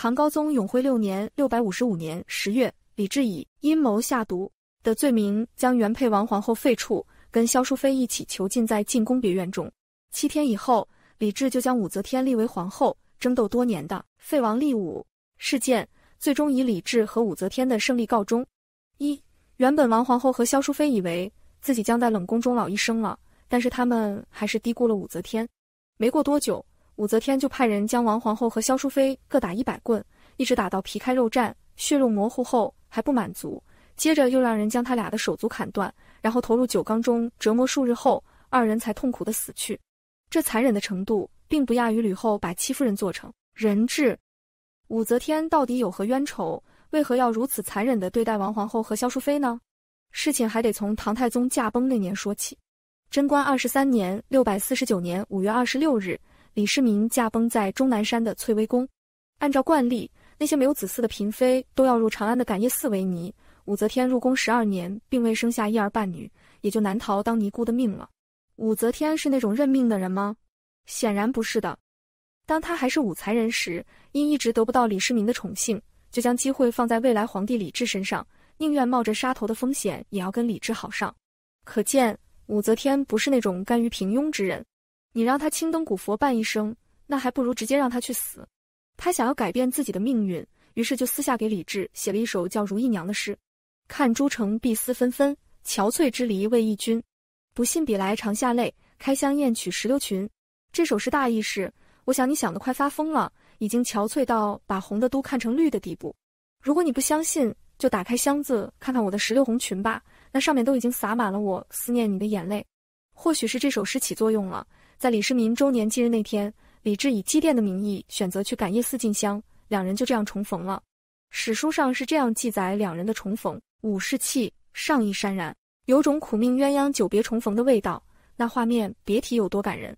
唐高宗永徽六年（六百五十五年）十月，李治以阴谋下毒的罪名将原配王皇后废黜，跟萧淑妃一起囚禁在进宫别院中。七天以后，李治就将武则天立为皇后。争斗多年的废王立武事件，最终以李治和武则天的胜利告终。一原本王皇后和萧淑妃以为自己将在冷宫终老一生了，但是他们还是低估了武则天。没过多久。武则天就派人将王皇后和萧淑妃各打一百棍，一直打到皮开肉绽、血肉模糊后还不满足，接着又让人将他俩的手足砍断，然后投入酒缸中折磨数日后，二人才痛苦的死去。这残忍的程度，并不亚于吕后把戚夫人做成人质。武则天到底有何冤仇？为何要如此残忍的对待王皇后和萧淑妃呢？事情还得从唐太宗驾崩那年说起。贞观二十三年（六百四十九年）五月二十六日。李世民驾崩在终南山的翠微宫，按照惯例，那些没有子嗣的嫔妃都要入长安的感业寺为尼。武则天入宫十二年，并未生下一儿半女，也就难逃当尼姑的命了。武则天是那种认命的人吗？显然不是的。当她还是武才人时，因一直得不到李世民的宠幸，就将机会放在未来皇帝李治身上，宁愿冒着杀头的风险，也要跟李治好上。可见，武则天不是那种甘于平庸之人。你让他青灯古佛伴一生，那还不如直接让他去死。他想要改变自己的命运，于是就私下给李治写了一首叫《如意娘》的诗：看朱成碧思纷纷，憔悴之离为忆君。不信比来长下泪，开箱宴取石榴裙。这首诗大意是：我想你想得快发疯了，已经憔悴到把红的都看成绿的地步。如果你不相信，就打开箱子看看我的石榴红裙吧，那上面都已经洒满了我思念你的眼泪。或许是这首诗起作用了。在李世民周年忌日那天，李治以祭奠的名义选择去感业寺进香，两人就这样重逢了。史书上是这样记载两人的重逢：武士气，上亦潸然，有种苦命鸳鸯久别重逢的味道，那画面别提有多感人。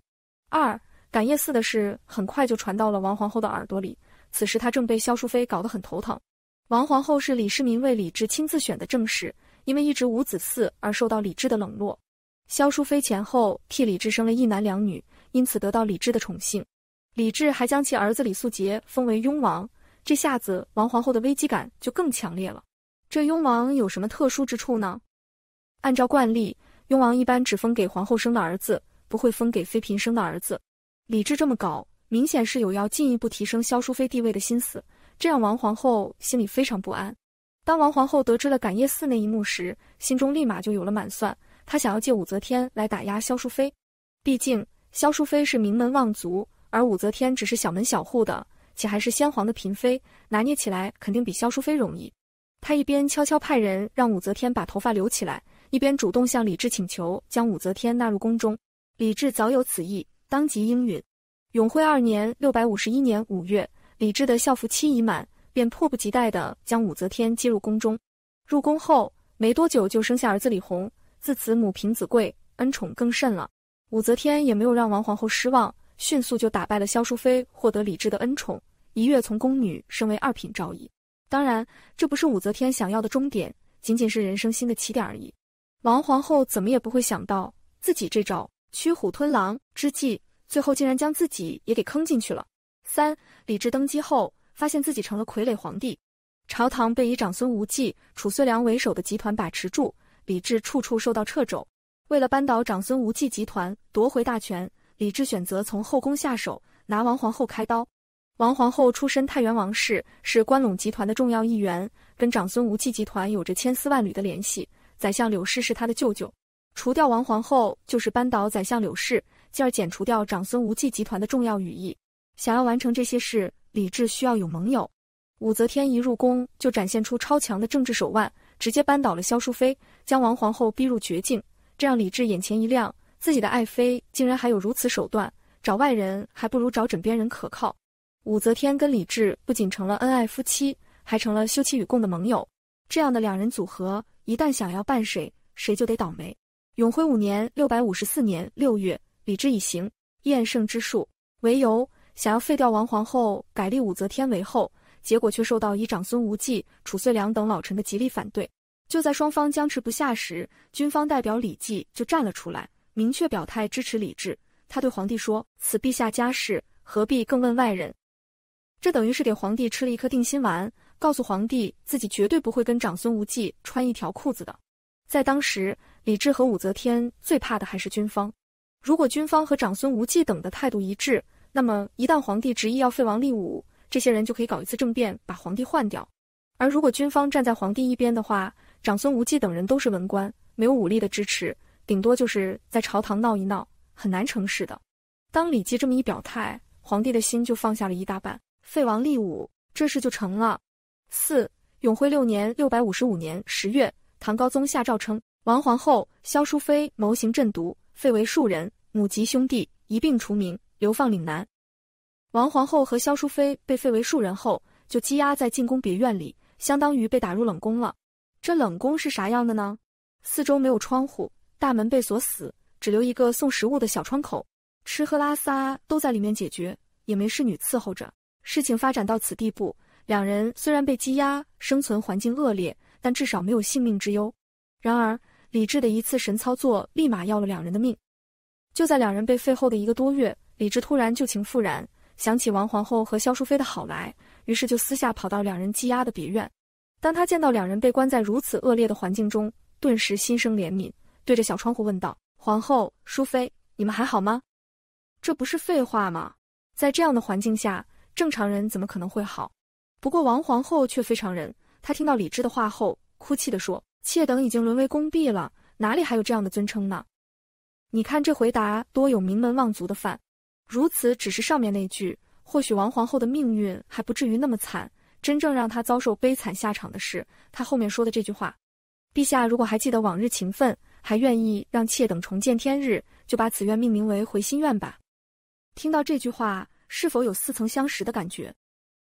二感业寺的事很快就传到了王皇后的耳朵里，此时她正被萧淑妃搞得很头疼。王皇后是李世民为李治亲自选的正室，因为一直无子嗣而受到李治的冷落。萧淑妃前后替李治生了一男两女，因此得到李治的宠幸。李治还将其儿子李素杰封为雍王，这下子王皇后的危机感就更强烈了。这雍王有什么特殊之处呢？按照惯例，雍王一般只封给皇后生的儿子，不会封给妃嫔生的儿子。李治这么搞，明显是有要进一步提升萧淑妃地位的心思。这让王皇后心里非常不安。当王皇后得知了感业寺那一幕时，心中立马就有了满算。他想要借武则天来打压萧淑妃，毕竟萧淑妃是名门望族，而武则天只是小门小户的，且还是先皇的嫔妃，拿捏起来肯定比萧淑妃容易。他一边悄悄派人让武则天把头发留起来，一边主动向李治请求将武则天纳入宫中。李治早有此意，当即应允。永徽二年（六百五十一年）五月，李治的孝服期已满，便迫不及待地将武则天接入宫中。入宫后没多久，就生下儿子李弘。自此母凭子贵，恩宠更甚了。武则天也没有让王皇后失望，迅速就打败了萧淑妃，获得李治的恩宠，一跃从宫女升为二品昭仪。当然，这不是武则天想要的终点，仅仅是人生新的起点而已。王皇后怎么也不会想到，自己这招驱虎吞狼之计，最后竟然将自己也给坑进去了。三李治登基后，发现自己成了傀儡皇帝，朝堂被以长孙无忌、褚遂良为首的集团把持住。李治处处受到掣肘，为了扳倒长孙无忌集团夺回大权，李治选择从后宫下手，拿王皇后开刀。王皇后出身太原王氏，是关陇集团的重要一员，跟长孙无忌集团有着千丝万缕的联系。宰相柳氏是他的舅舅，除掉王皇后就是扳倒宰相柳氏，进而剪除掉长孙无忌集团的重要羽翼。想要完成这些事，李治需要有盟友。武则天一入宫就展现出超强的政治手腕，直接扳倒了萧淑妃。将王皇后逼入绝境，这让李治眼前一亮，自己的爱妃竟然还有如此手段。找外人还不如找枕边人可靠。武则天跟李治不仅成了恩爱夫妻，还成了休戚与共的盟友。这样的两人组合，一旦想要办谁，谁就得倒霉。永徽五年（六百五十四年）六月，李治以行厌胜之术为由，想要废掉王皇后，改立武则天为后，结果却受到以长孙无忌、褚遂良等老臣的极力反对。就在双方僵持不下时，军方代表李继就站了出来，明确表态支持李治。他对皇帝说：“此陛下家事，何必更问外人？”这等于是给皇帝吃了一颗定心丸，告诉皇帝自己绝对不会跟长孙无忌穿一条裤子的。在当时，李治和武则天最怕的还是军方。如果军方和长孙无忌等的态度一致，那么一旦皇帝执意要废王立武，这些人就可以搞一次政变，把皇帝换掉。而如果军方站在皇帝一边的话，长孙无忌等人都是文官，没有武力的支持，顶多就是在朝堂闹一闹，很难成事的。当李绩这么一表态，皇帝的心就放下了一大半，废王立武这事就成了。四永徽六年（六百五十五年）十月，唐高宗下诏称，王皇后、萧淑妃谋行鸩毒，废为庶人，母及兄弟一并除名，流放岭南。王皇后和萧淑妃被废为庶人后，就羁押在进宫别院里，相当于被打入冷宫了。这冷宫是啥样的呢？四周没有窗户，大门被锁死，只留一个送食物的小窗口，吃喝拉撒都在里面解决，也没侍女伺候着。事情发展到此地步，两人虽然被羁押，生存环境恶劣，但至少没有性命之忧。然而，李治的一次神操作，立马要了两人的命。就在两人被废后的一个多月，李治突然旧情复燃，想起王皇后和萧淑妃的好来，于是就私下跑到两人羁押的别院。当他见到两人被关在如此恶劣的环境中，顿时心生怜悯，对着小窗户问道：“皇后、淑妃，你们还好吗？”这不是废话吗？在这样的环境下，正常人怎么可能会好？不过王皇后却非常人，她听到李治的话后，哭泣地说：“妾等已经沦为宫婢了，哪里还有这样的尊称呢？”你看这回答多有名门望族的范。如此，只是上面那句，或许王皇后的命运还不至于那么惨。真正让他遭受悲惨下场的是他后面说的这句话：“陛下，如果还记得往日情分，还愿意让妾等重见天日，就把此愿命名为回心愿吧。”听到这句话，是否有似曾相识的感觉？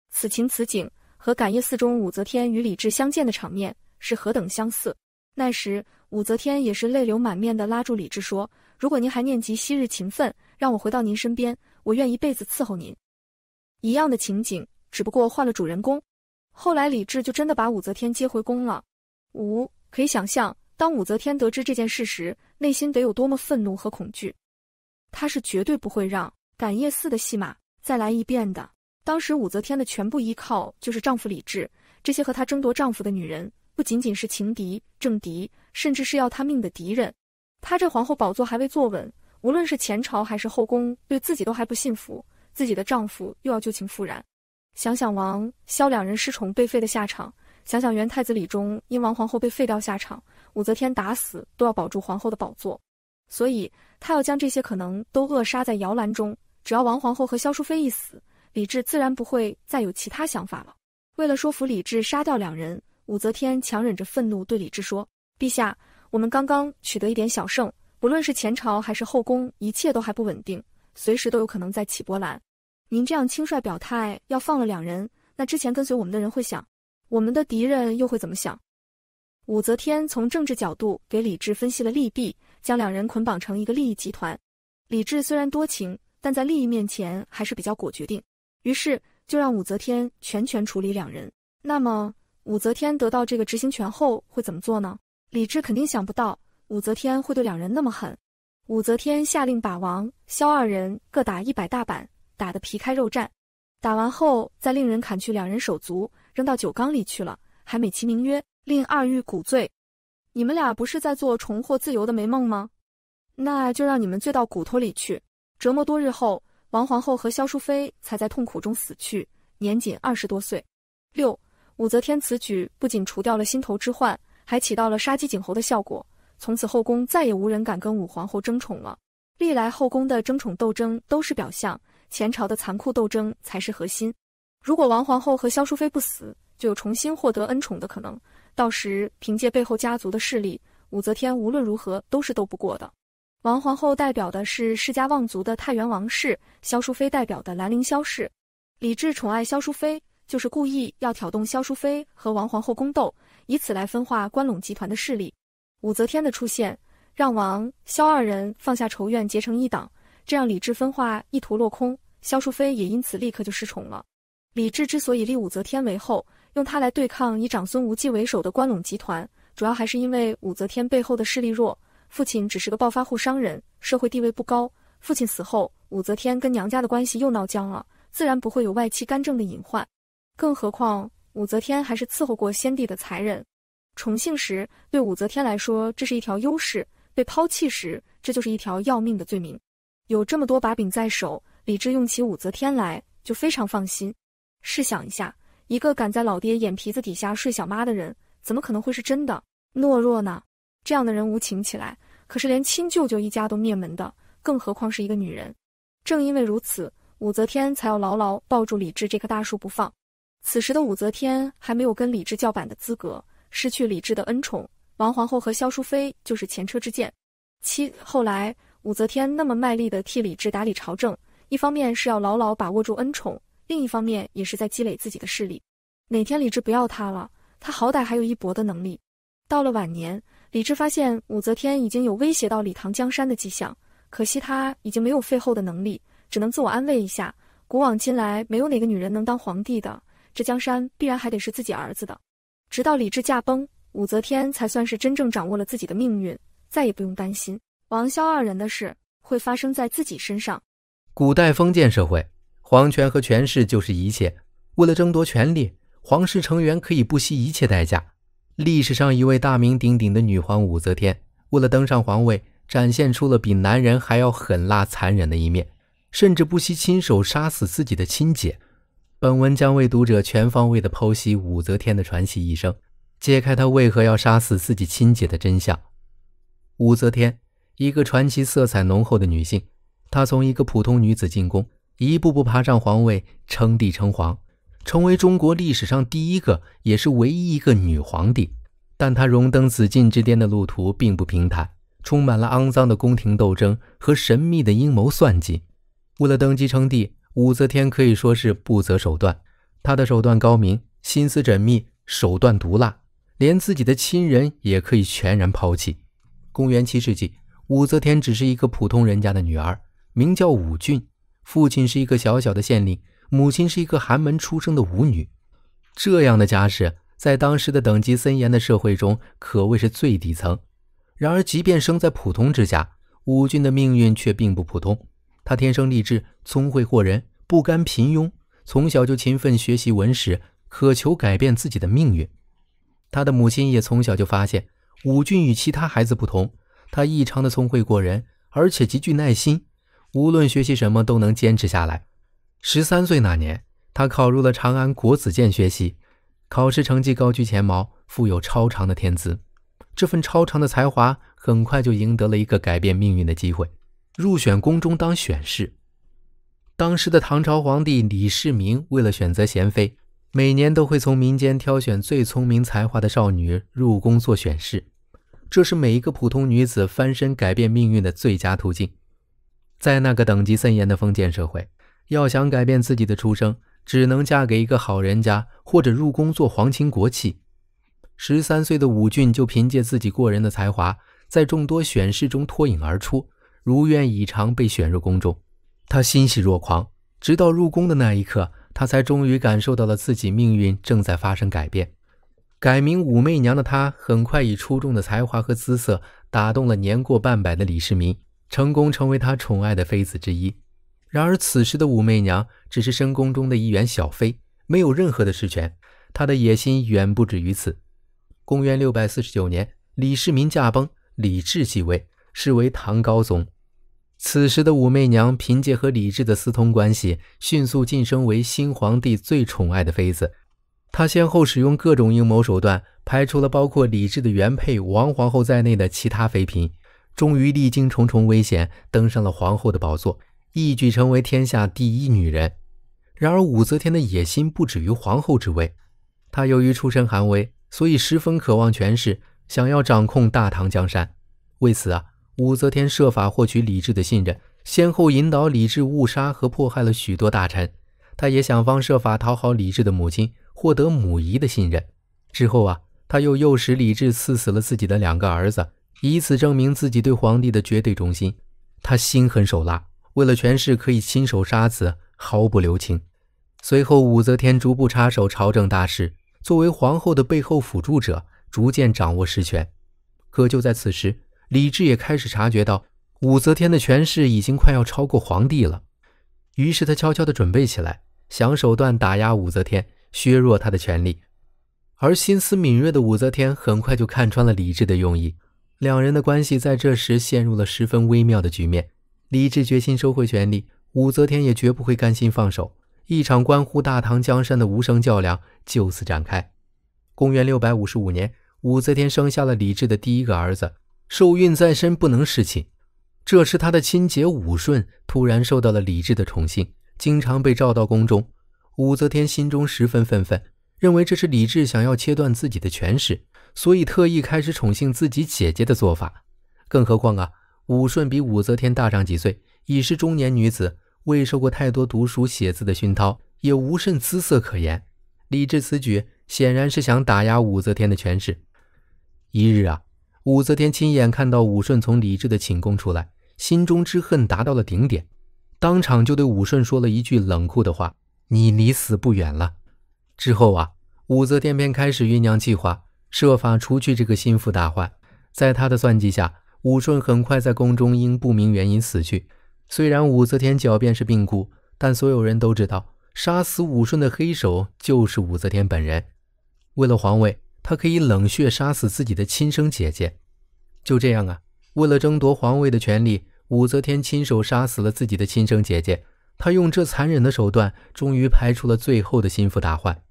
此情此景和感业寺中武则天与李治相见的场面是何等相似？那时武则天也是泪流满面的拉住李治说：“如果您还念及昔日情分，让我回到您身边，我愿一辈子伺候您。”一样的情景。只不过换了主人公，后来李治就真的把武则天接回宫了。五可以想象，当武则天得知这件事时，内心得有多么愤怒和恐惧。她是绝对不会让感业寺的戏码再来一遍的。当时武则天的全部依靠就是丈夫李治，这些和她争夺丈夫的女人，不仅仅是情敌、政敌，甚至是要她命的敌人。她这皇后宝座还未坐稳，无论是前朝还是后宫，对自己都还不信服，自己的丈夫又要旧情复燃。想想王萧两人失宠被废的下场，想想元太子李忠因王皇后被废掉下场，武则天打死都要保住皇后的宝座，所以他要将这些可能都扼杀在摇篮中。只要王皇后和萧淑妃一死，李治自然不会再有其他想法了。为了说服李治杀掉两人，武则天强忍着愤怒对李治说：“陛下，我们刚刚取得一点小胜，不论是前朝还是后宫，一切都还不稳定，随时都有可能再起波澜。”您这样轻率表态，要放了两人，那之前跟随我们的人会想，我们的敌人又会怎么想？武则天从政治角度给李治分析了利弊，将两人捆绑成一个利益集团。李治虽然多情，但在利益面前还是比较果决定，于是就让武则天全权处理两人。那么，武则天得到这个执行权后会怎么做呢？李治肯定想不到武则天会对两人那么狠。武则天下令把王、萧二人各打一百大板。打得皮开肉绽，打完后再令人砍去两人手足，扔到酒缸里去了，还美其名曰令二玉骨醉。你们俩不是在做重获自由的美梦吗？那就让你们醉到骨头里去。折磨多日后，王皇后和萧淑妃才在痛苦中死去，年仅二十多岁。六，武则天此举不仅除掉了心头之患，还起到了杀鸡儆猴的效果。从此后宫再也无人敢跟武皇后争宠了。历来后宫的争宠斗争都是表象。前朝的残酷斗争才是核心。如果王皇后和萧淑妃不死，就有重新获得恩宠的可能。到时，凭借背后家族的势力，武则天无论如何都是斗不过的。王皇后代表的是世家望族的太原王氏，萧淑妃代表的兰陵萧氏。李治宠爱萧淑妃，就是故意要挑动萧淑妃和王皇后宫斗，以此来分化关陇集团的势力。武则天的出现，让王萧二人放下仇怨，结成一党。这让李治分化意图落空，萧淑妃也因此立刻就失宠了。李治之所以立武则天为后，用她来对抗以长孙无忌为首的关陇集团，主要还是因为武则天背后的势力弱，父亲只是个暴发户商人，社会地位不高。父亲死后，武则天跟娘家的关系又闹僵了，自然不会有外戚干政的隐患。更何况，武则天还是伺候过先帝的才人，宠幸时对武则天来说这是一条优势，被抛弃时这就是一条要命的罪名。有这么多把柄在手，李治用起武则天来就非常放心。试想一下，一个敢在老爹眼皮子底下睡小妈的人，怎么可能会是真的懦弱呢？这样的人无情起来，可是连亲舅舅一家都灭门的，更何况是一个女人？正因为如此，武则天才要牢牢抱住李治这棵大树不放。此时的武则天还没有跟李治叫板的资格，失去李治的恩宠，王皇后和萧淑妃就是前车之鉴。七后来。武则天那么卖力的替李治打理朝政，一方面是要牢牢把握住恩宠，另一方面也是在积累自己的势力。哪天李治不要她了，她好歹还有一搏的能力。到了晚年，李治发现武则天已经有威胁到李唐江山的迹象，可惜他已经没有废后的能力，只能自我安慰一下：古往今来，没有哪个女人能当皇帝的，这江山必然还得是自己儿子的。直到李治驾崩，武则天才算是真正掌握了自己的命运，再也不用担心。王萧二人的事会发生在自己身上。古代封建社会，皇权和权势就是一切。为了争夺权力，皇室成员可以不惜一切代价。历史上一位大名鼎鼎的女皇武则天，为了登上皇位，展现出了比男人还要狠辣残忍的一面，甚至不惜亲手杀死自己的亲姐。本文将为读者全方位的剖析武则天的传奇一生，揭开她为何要杀死自己亲姐的真相。武则天。一个传奇色彩浓厚的女性，她从一个普通女子进宫，一步步爬上皇位，称帝称皇，成为中国历史上第一个也是唯一一个女皇帝。但她荣登紫禁之巅的路途并不平坦，充满了肮脏的宫廷斗争和神秘的阴谋算计。为了登基称帝，武则天可以说是不择手段。她的手段高明，心思缜密，手段毒辣，连自己的亲人也可以全然抛弃。公元七世纪。武则天只是一个普通人家的女儿，名叫武俊，父亲是一个小小的县令，母亲是一个寒门出生的舞女。这样的家世，在当时的等级森严的社会中，可谓是最底层。然而，即便生在普通之家，武俊的命运却并不普通。他天生丽质，聪慧过人，不甘平庸，从小就勤奋学习文史，渴求改变自己的命运。他的母亲也从小就发现，武俊与其他孩子不同。他异常的聪慧过人，而且极具耐心，无论学习什么都能坚持下来。十三岁那年，他考入了长安国子监学习，考试成绩高居前茅，富有超常的天资。这份超常的才华很快就赢得了一个改变命运的机会，入选宫中当选侍。当时的唐朝皇帝李世民为了选择贤妃，每年都会从民间挑选最聪明才华的少女入宫做选侍。这是每一个普通女子翻身改变命运的最佳途径。在那个等级森严的封建社会，要想改变自己的出生，只能嫁给一个好人家，或者入宫做皇亲国戚。十三岁的武俊就凭借自己过人的才华，在众多选试中脱颖而出，如愿以偿被选入宫中。他欣喜若狂，直到入宫的那一刻，他才终于感受到了自己命运正在发生改变。改名武媚娘的她，很快以出众的才华和姿色打动了年过半百的李世民，成功成为他宠爱的妃子之一。然而，此时的武媚娘只是深宫中的一员小妃，没有任何的实权。她的野心远不止于此。公元六百四十九年，李世民驾崩，李治继位，是为唐高宗。此时的武媚娘凭借和李治的私通关系，迅速晋升为新皇帝最宠爱的妃子。他先后使用各种阴谋手段，排除了包括李治的原配王皇后在内的其他妃嫔，终于历经重重危险，登上了皇后的宝座，一举成为天下第一女人。然而，武则天的野心不止于皇后之位，她由于出身寒微，所以十分渴望权势，想要掌控大唐江山。为此啊，武则天设法获取李治的信任，先后引导李治误杀和迫害了许多大臣。他也想方设法讨好李治的母亲，获得母仪的信任。之后啊，他又诱使李治赐死了自己的两个儿子，以此证明自己对皇帝的绝对忠心。他心狠手辣，为了权势可以亲手杀死，毫不留情。随后，武则天逐步插手朝政大事，作为皇后的背后辅助者，逐渐掌握实权。可就在此时，李治也开始察觉到武则天的权势已经快要超过皇帝了。于是他悄悄地准备起来。想手段打压武则天，削弱她的权力，而心思敏锐的武则天很快就看穿了李治的用意。两人的关系在这时陷入了十分微妙的局面。李治决心收回权力，武则天也绝不会甘心放手。一场关乎大唐江山的无声较量就此展开。公元六百五十五年，武则天生下了李治的第一个儿子。受孕在身不能侍寝，这时他的亲姐武顺突然受到了李治的宠幸。经常被召到宫中，武则天心中十分愤愤，认为这是李治想要切断自己的权势，所以特意开始宠幸自己姐姐的做法。更何况啊，武顺比武则天大上几岁，已是中年女子，未受过太多读书写字的熏陶，也无甚姿色可言。李治此举显然是想打压武则天的权势。一日啊，武则天亲眼看到武顺从李治的寝宫出来，心中之恨达到了顶点。当场就对武顺说了一句冷酷的话：“你离死不远了。”之后啊，武则天便开始酝酿计划，设法除去这个心腹大患。在他的算计下，武顺很快在宫中因不明原因死去。虽然武则天狡辩是病故，但所有人都知道，杀死武顺的黑手就是武则天本人。为了皇位，他可以冷血杀死自己的亲生姐姐。就这样啊，为了争夺皇位的权利，武则天亲手杀死了自己的亲生姐姐，她用这残忍的手段，终于排除了最后的心腹大患。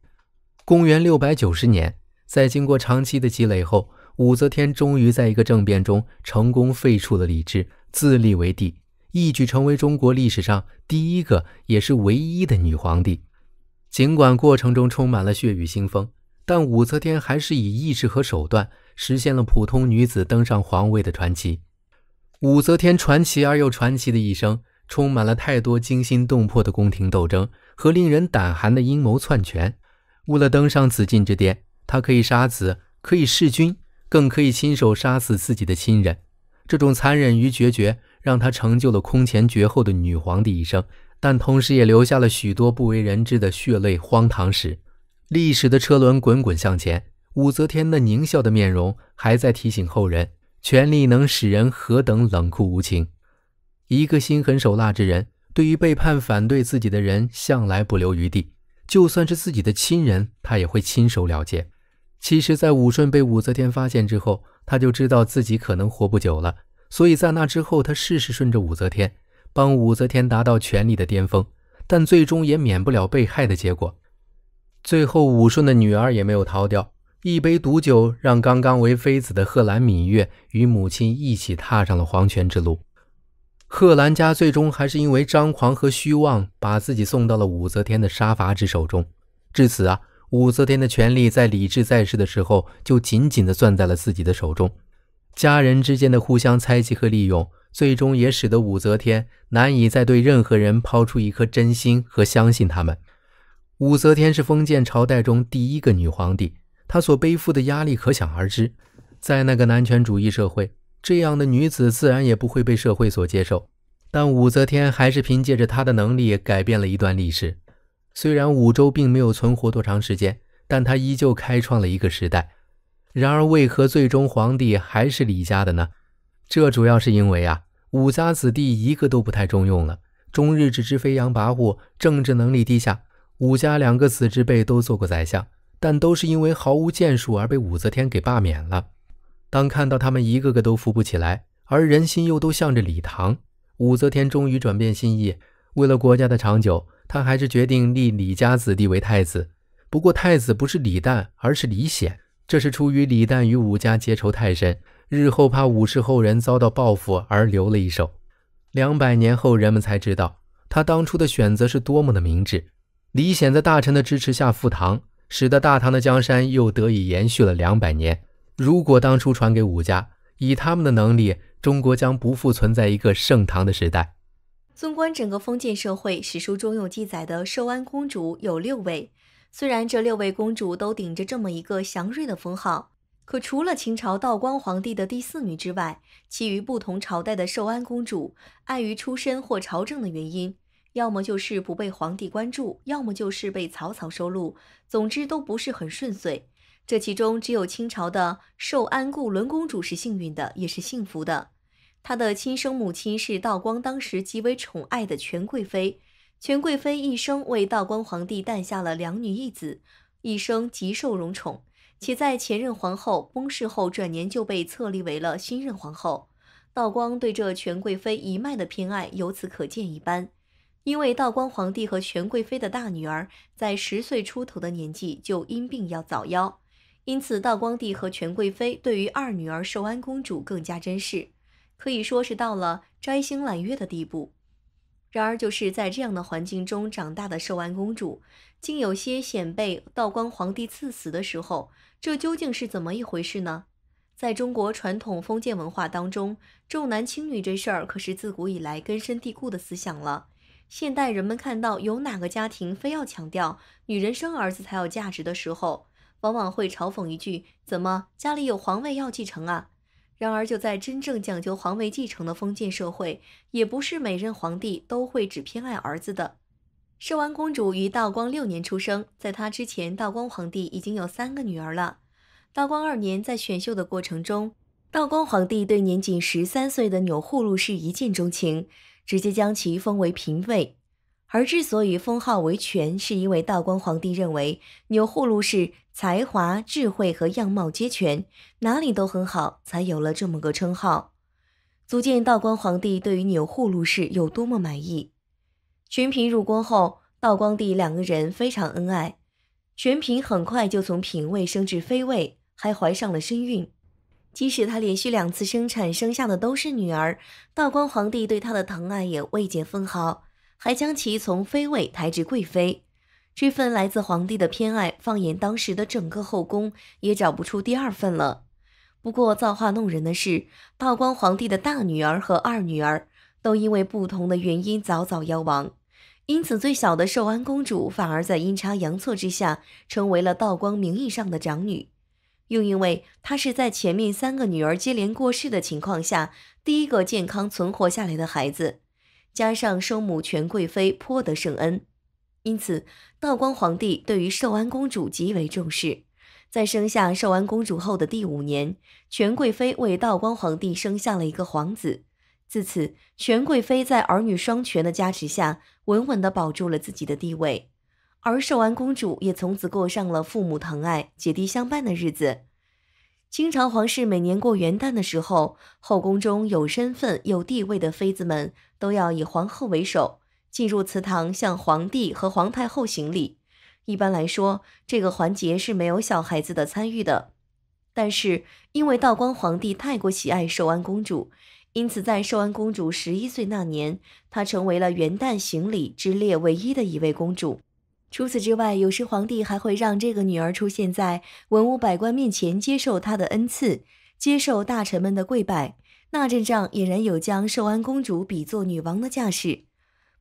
公元六百九十年，在经过长期的积累后，武则天终于在一个政变中成功废除了李治，自立为帝，一举成为中国历史上第一个也是唯一的女皇帝。尽管过程中充满了血雨腥风，但武则天还是以意志和手段实现了普通女子登上皇位的传奇。武则天传奇而又传奇的一生，充满了太多惊心动魄的宫廷斗争和令人胆寒的阴谋篡权。为了登上紫禁之巅，她可以杀子，可以弑君，更可以亲手杀死自己的亲人。这种残忍与决绝，让她成就了空前绝后的女皇帝一生，但同时也留下了许多不为人知的血泪荒唐史。历史的车轮滚滚向前，武则天那狞笑的面容还在提醒后人。权力能使人何等冷酷无情？一个心狠手辣之人，对于背叛、反对自己的人，向来不留余地。就算是自己的亲人，他也会亲手了结。其实，在武顺被武则天发现之后，他就知道自己可能活不久了，所以在那之后，他事事顺着武则天，帮武则天达到权力的巅峰，但最终也免不了被害的结果。最后，武顺的女儿也没有逃掉。一杯毒酒让刚刚为妃子的贺兰敏月与母亲一起踏上了黄泉之路。贺兰家最终还是因为张狂和虚妄，把自己送到了武则天的杀伐之手中。至此啊，武则天的权力在李治在世的时候就紧紧的攥在了自己的手中。家人之间的互相猜忌和利用，最终也使得武则天难以再对任何人抛出一颗真心和相信他们。武则天是封建朝代中第一个女皇帝。她所背负的压力可想而知，在那个男权主义社会，这样的女子自然也不会被社会所接受。但武则天还是凭借着她的能力改变了一段历史。虽然武周并没有存活多长时间，但她依旧开创了一个时代。然而，为何最终皇帝还是李家的呢？这主要是因为啊，武家子弟一个都不太中用了，终日只知飞扬跋扈，政治能力低下。武家两个子侄辈都做过宰相。但都是因为毫无建树而被武则天给罢免了。当看到他们一个个都扶不起来，而人心又都向着李唐，武则天终于转变心意。为了国家的长久，她还是决定立李家子弟为太子。不过太子不是李旦，而是李显。这是出于李旦与武家结仇太深，日后怕武氏后人遭到报复而留了一手。两百年后，人们才知道他当初的选择是多么的明智。李显在大臣的支持下复唐。使得大唐的江山又得以延续了两百年。如果当初传给武家，以他们的能力，中国将不复存在一个盛唐的时代。纵观整个封建社会，史书中有记载的寿安公主有六位。虽然这六位公主都顶着这么一个祥瑞的封号，可除了清朝道光皇帝的第四女之外，其余不同朝代的寿安公主，碍于出身或朝政的原因。要么就是不被皇帝关注，要么就是被草草收录，总之都不是很顺遂。这其中只有清朝的寿安固伦公主是幸运的，也是幸福的。她的亲生母亲是道光当时极为宠爱的权贵妃，权贵妃一生为道光皇帝诞下了两女一子，一生极受荣宠，且在前任皇后崩逝后，转年就被册立为了新任皇后。道光对这权贵妃一脉的偏爱由此可见一斑。因为道光皇帝和全贵妃的大女儿在十岁出头的年纪就因病要早夭，因此道光帝和全贵妃对于二女儿寿安公主更加珍视，可以说是到了摘星揽月的地步。然而，就是在这样的环境中长大的寿安公主，竟有些险被道光皇帝赐死的时候，这究竟是怎么一回事呢？在中国传统封建文化当中，重男轻女这事儿可是自古以来根深蒂固的思想了。现代人们看到有哪个家庭非要强调女人生儿子才有价值的时候，往往会嘲讽一句：“怎么家里有皇位要继承啊？”然而，就在真正讲究皇位继承的封建社会，也不是每任皇帝都会只偏爱儿子的。寿安公主于道光六年出生，在她之前，道光皇帝已经有三个女儿了。道光二年，在选秀的过程中，道光皇帝对年仅十三岁的钮祜禄氏一见钟情。直接将其封为嫔位，而之所以封号为权，是因为道光皇帝认为钮祜禄氏才华、智慧和样貌皆全，哪里都很好，才有了这么个称号，足见道光皇帝对于钮祜禄氏有多么满意。全嫔入宫后，道光帝两个人非常恩爱，全嫔很快就从嫔位升至妃位，还怀上了身孕。即使她连续两次生产，生下的都是女儿，道光皇帝对她的疼爱也未减分毫，还将其从妃位抬至贵妃。这份来自皇帝的偏爱，放眼当时的整个后宫，也找不出第二份了。不过造化弄人的是，道光皇帝的大女儿和二女儿都因为不同的原因早早夭亡，因此最小的寿安公主反而在阴差阳错之下成为了道光名义上的长女。又因为她是在前面三个女儿接连过世的情况下，第一个健康存活下来的孩子，加上生母权贵妃颇得圣恩，因此道光皇帝对于寿安公主极为重视。在生下寿安公主后的第五年，权贵妃为道光皇帝生下了一个皇子，自此权贵妃在儿女双全的加持下，稳稳地保住了自己的地位。而寿安公主也从此过上了父母疼爱、姐弟相伴的日子。清朝皇室每年过元旦的时候，后宫中有身份、有地位的妃子们都要以皇后为首，进入祠堂向皇帝和皇太后行礼。一般来说，这个环节是没有小孩子的参与的。但是，因为道光皇帝太过喜爱寿安公主，因此在寿安公主十一岁那年，她成为了元旦行礼之列唯一的一位公主。除此之外，有时皇帝还会让这个女儿出现在文武百官面前，接受他的恩赐，接受大臣们的跪拜，那阵仗俨然有将寿安公主比作女王的架势。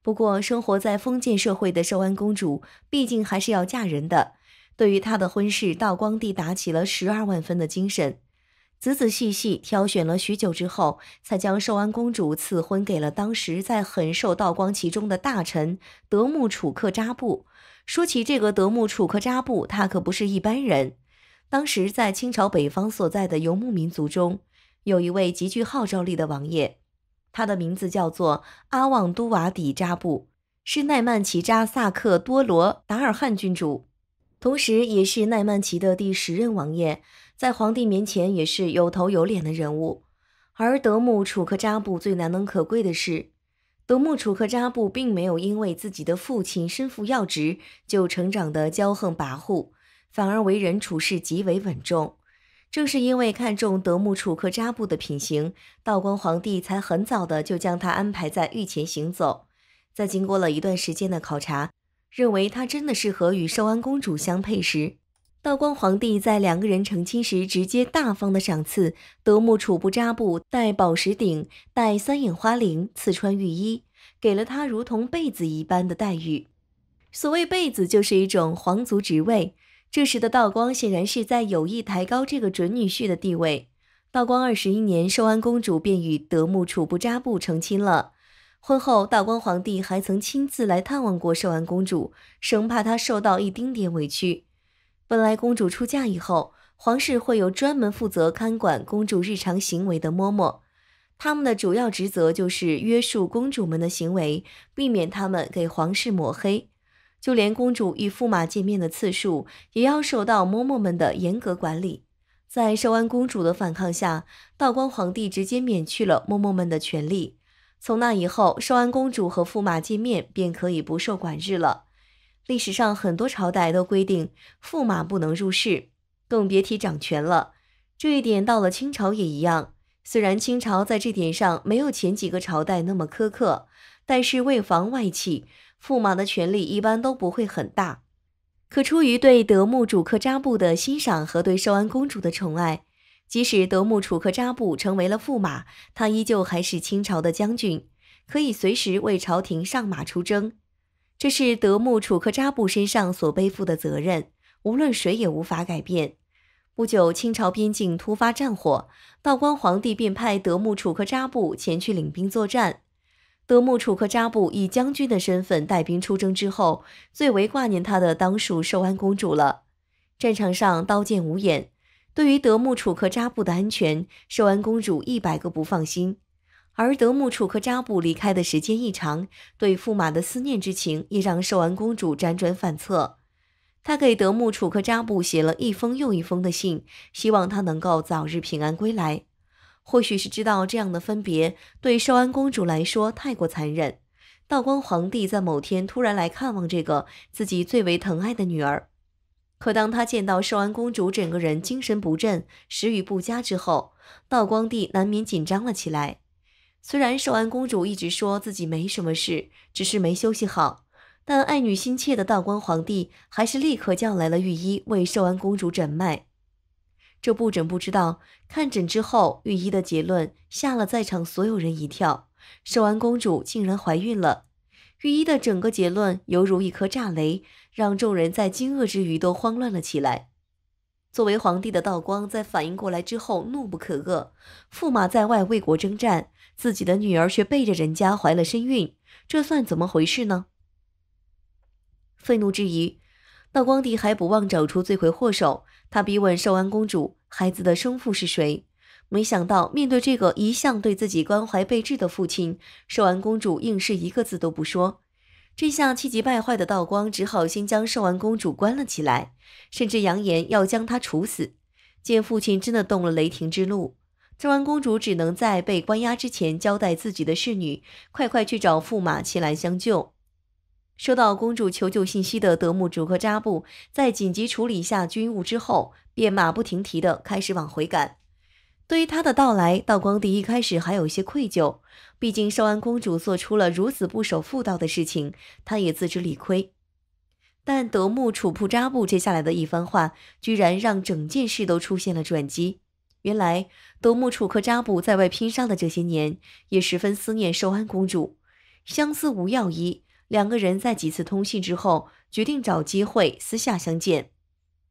不过，生活在封建社会的寿安公主毕竟还是要嫁人的。对于她的婚事，道光帝打起了十二万分的精神，仔仔细细挑选了许久之后，才将寿安公主赐婚给了当时在很受道光其中的大臣德穆楚克扎布。说起这个德牧楚克扎布，他可不是一般人。当时在清朝北方所在的游牧民族中，有一位极具号召力的王爷，他的名字叫做阿旺都瓦底扎布，是奈曼旗扎萨克多罗达尔汗郡主，同时也是奈曼旗的第十任王爷，在皇帝面前也是有头有脸的人物。而德牧楚克扎布最难能可贵的是。德穆楚克扎布并没有因为自己的父亲身负要职就成长得骄横跋扈，反而为人处事极为稳重。正是因为看中德穆楚克扎布的品行，道光皇帝才很早的就将他安排在御前行走。在经过了一段时间的考察，认为他真的适合与寿安公主相配时。道光皇帝在两个人成亲时，直接大方的赏赐德牧楚布扎布戴宝石顶，戴三眼花翎，刺穿御衣，给了他如同贝子一般的待遇。所谓贝子，就是一种皇族职位。这时的道光显然是在有意抬高这个准女婿的地位。道光二十一年，寿安公主便与德牧楚布扎布成亲了。婚后，道光皇帝还曾亲自来探望过寿安公主，生怕她受到一丁点委屈。本来公主出嫁以后，皇室会有专门负责看管公主日常行为的嬷嬷，他们的主要职责就是约束公主们的行为，避免她们给皇室抹黑。就连公主与驸马见面的次数，也要受到嬷嬷们的严格管理。在寿安公主的反抗下，道光皇帝直接免去了嬷嬷们的权利。从那以后，寿安公主和驸马见面便可以不受管制了。历史上很多朝代都规定驸马不能入仕，更别提掌权了。这一点到了清朝也一样。虽然清朝在这点上没有前几个朝代那么苛刻，但是为防外戚，驸马的权力一般都不会很大。可出于对德穆楚克扎布的欣赏和对寿安公主的宠爱，即使德穆楚克扎布成为了驸马，他依旧还是清朝的将军，可以随时为朝廷上马出征。这是德穆楚克扎布身上所背负的责任，无论谁也无法改变。不久，清朝边境突发战火，道光皇帝便派德穆楚克扎布前去领兵作战。德穆楚克扎布以将军的身份带兵出征之后，最为挂念他的当属寿安公主了。战场上刀剑无眼，对于德穆楚克扎布的安全，寿安公主一百个不放心。而德穆楚克扎布离开的时间一长，对驸马的思念之情也让寿安公主辗转反侧。她给德穆楚克扎布写了一封又一封的信，希望他能够早日平安归来。或许是知道这样的分别对寿安公主来说太过残忍，道光皇帝在某天突然来看望这个自己最为疼爱的女儿。可当他见到寿安公主整个人精神不振、食欲不佳之后，道光帝难免紧张了起来。虽然寿安公主一直说自己没什么事，只是没休息好，但爱女心切的道光皇帝还是立刻叫来了御医为寿安公主诊脉。这不诊不知道，看诊之后，御医的结论吓了在场所有人一跳：寿安公主竟然怀孕了。御医的整个结论犹如一颗炸雷，让众人在惊愕之余都慌乱了起来。作为皇帝的道光在反应过来之后怒不可遏，驸马在外为国征战。自己的女儿却背着人家怀了身孕，这算怎么回事呢？愤怒质疑，道光帝还不忘找出罪魁祸首，他逼问寿安公主孩子的生父是谁。没想到面对这个一向对自己关怀备至的父亲，寿安公主硬是一个字都不说。这下气急败坏的道光只好先将寿安公主关了起来，甚至扬言要将她处死。见父亲真的动了雷霆之怒。寿安公主只能在被关押之前交代自己的侍女，快快去找驸马齐兰相救。收到公主求救信息的德牧主克扎布，在紧急处理下军务之后，便马不停蹄地开始往回赶。对于他的到来，道光帝一开始还有些愧疚，毕竟寿安公主做出了如此不守妇道的事情，他也自知理亏。但德牧楚布扎布接下来的一番话，居然让整件事都出现了转机。原来德木楚克扎布在外拼杀的这些年，也十分思念寿安公主，相思无药医。两个人在几次通信之后，决定找机会私下相见。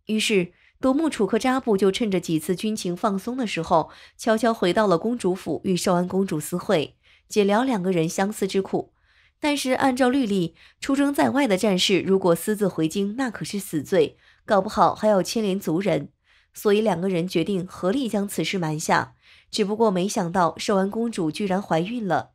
于是朵木楚克扎布就趁着几次军情放松的时候，悄悄回到了公主府，与寿安公主私会，解聊两个人相思之苦。但是按照律例，出征在外的战士如果私自回京，那可是死罪，搞不好还要牵连族人。所以两个人决定合力将此事瞒下，只不过没想到寿安公主居然怀孕了。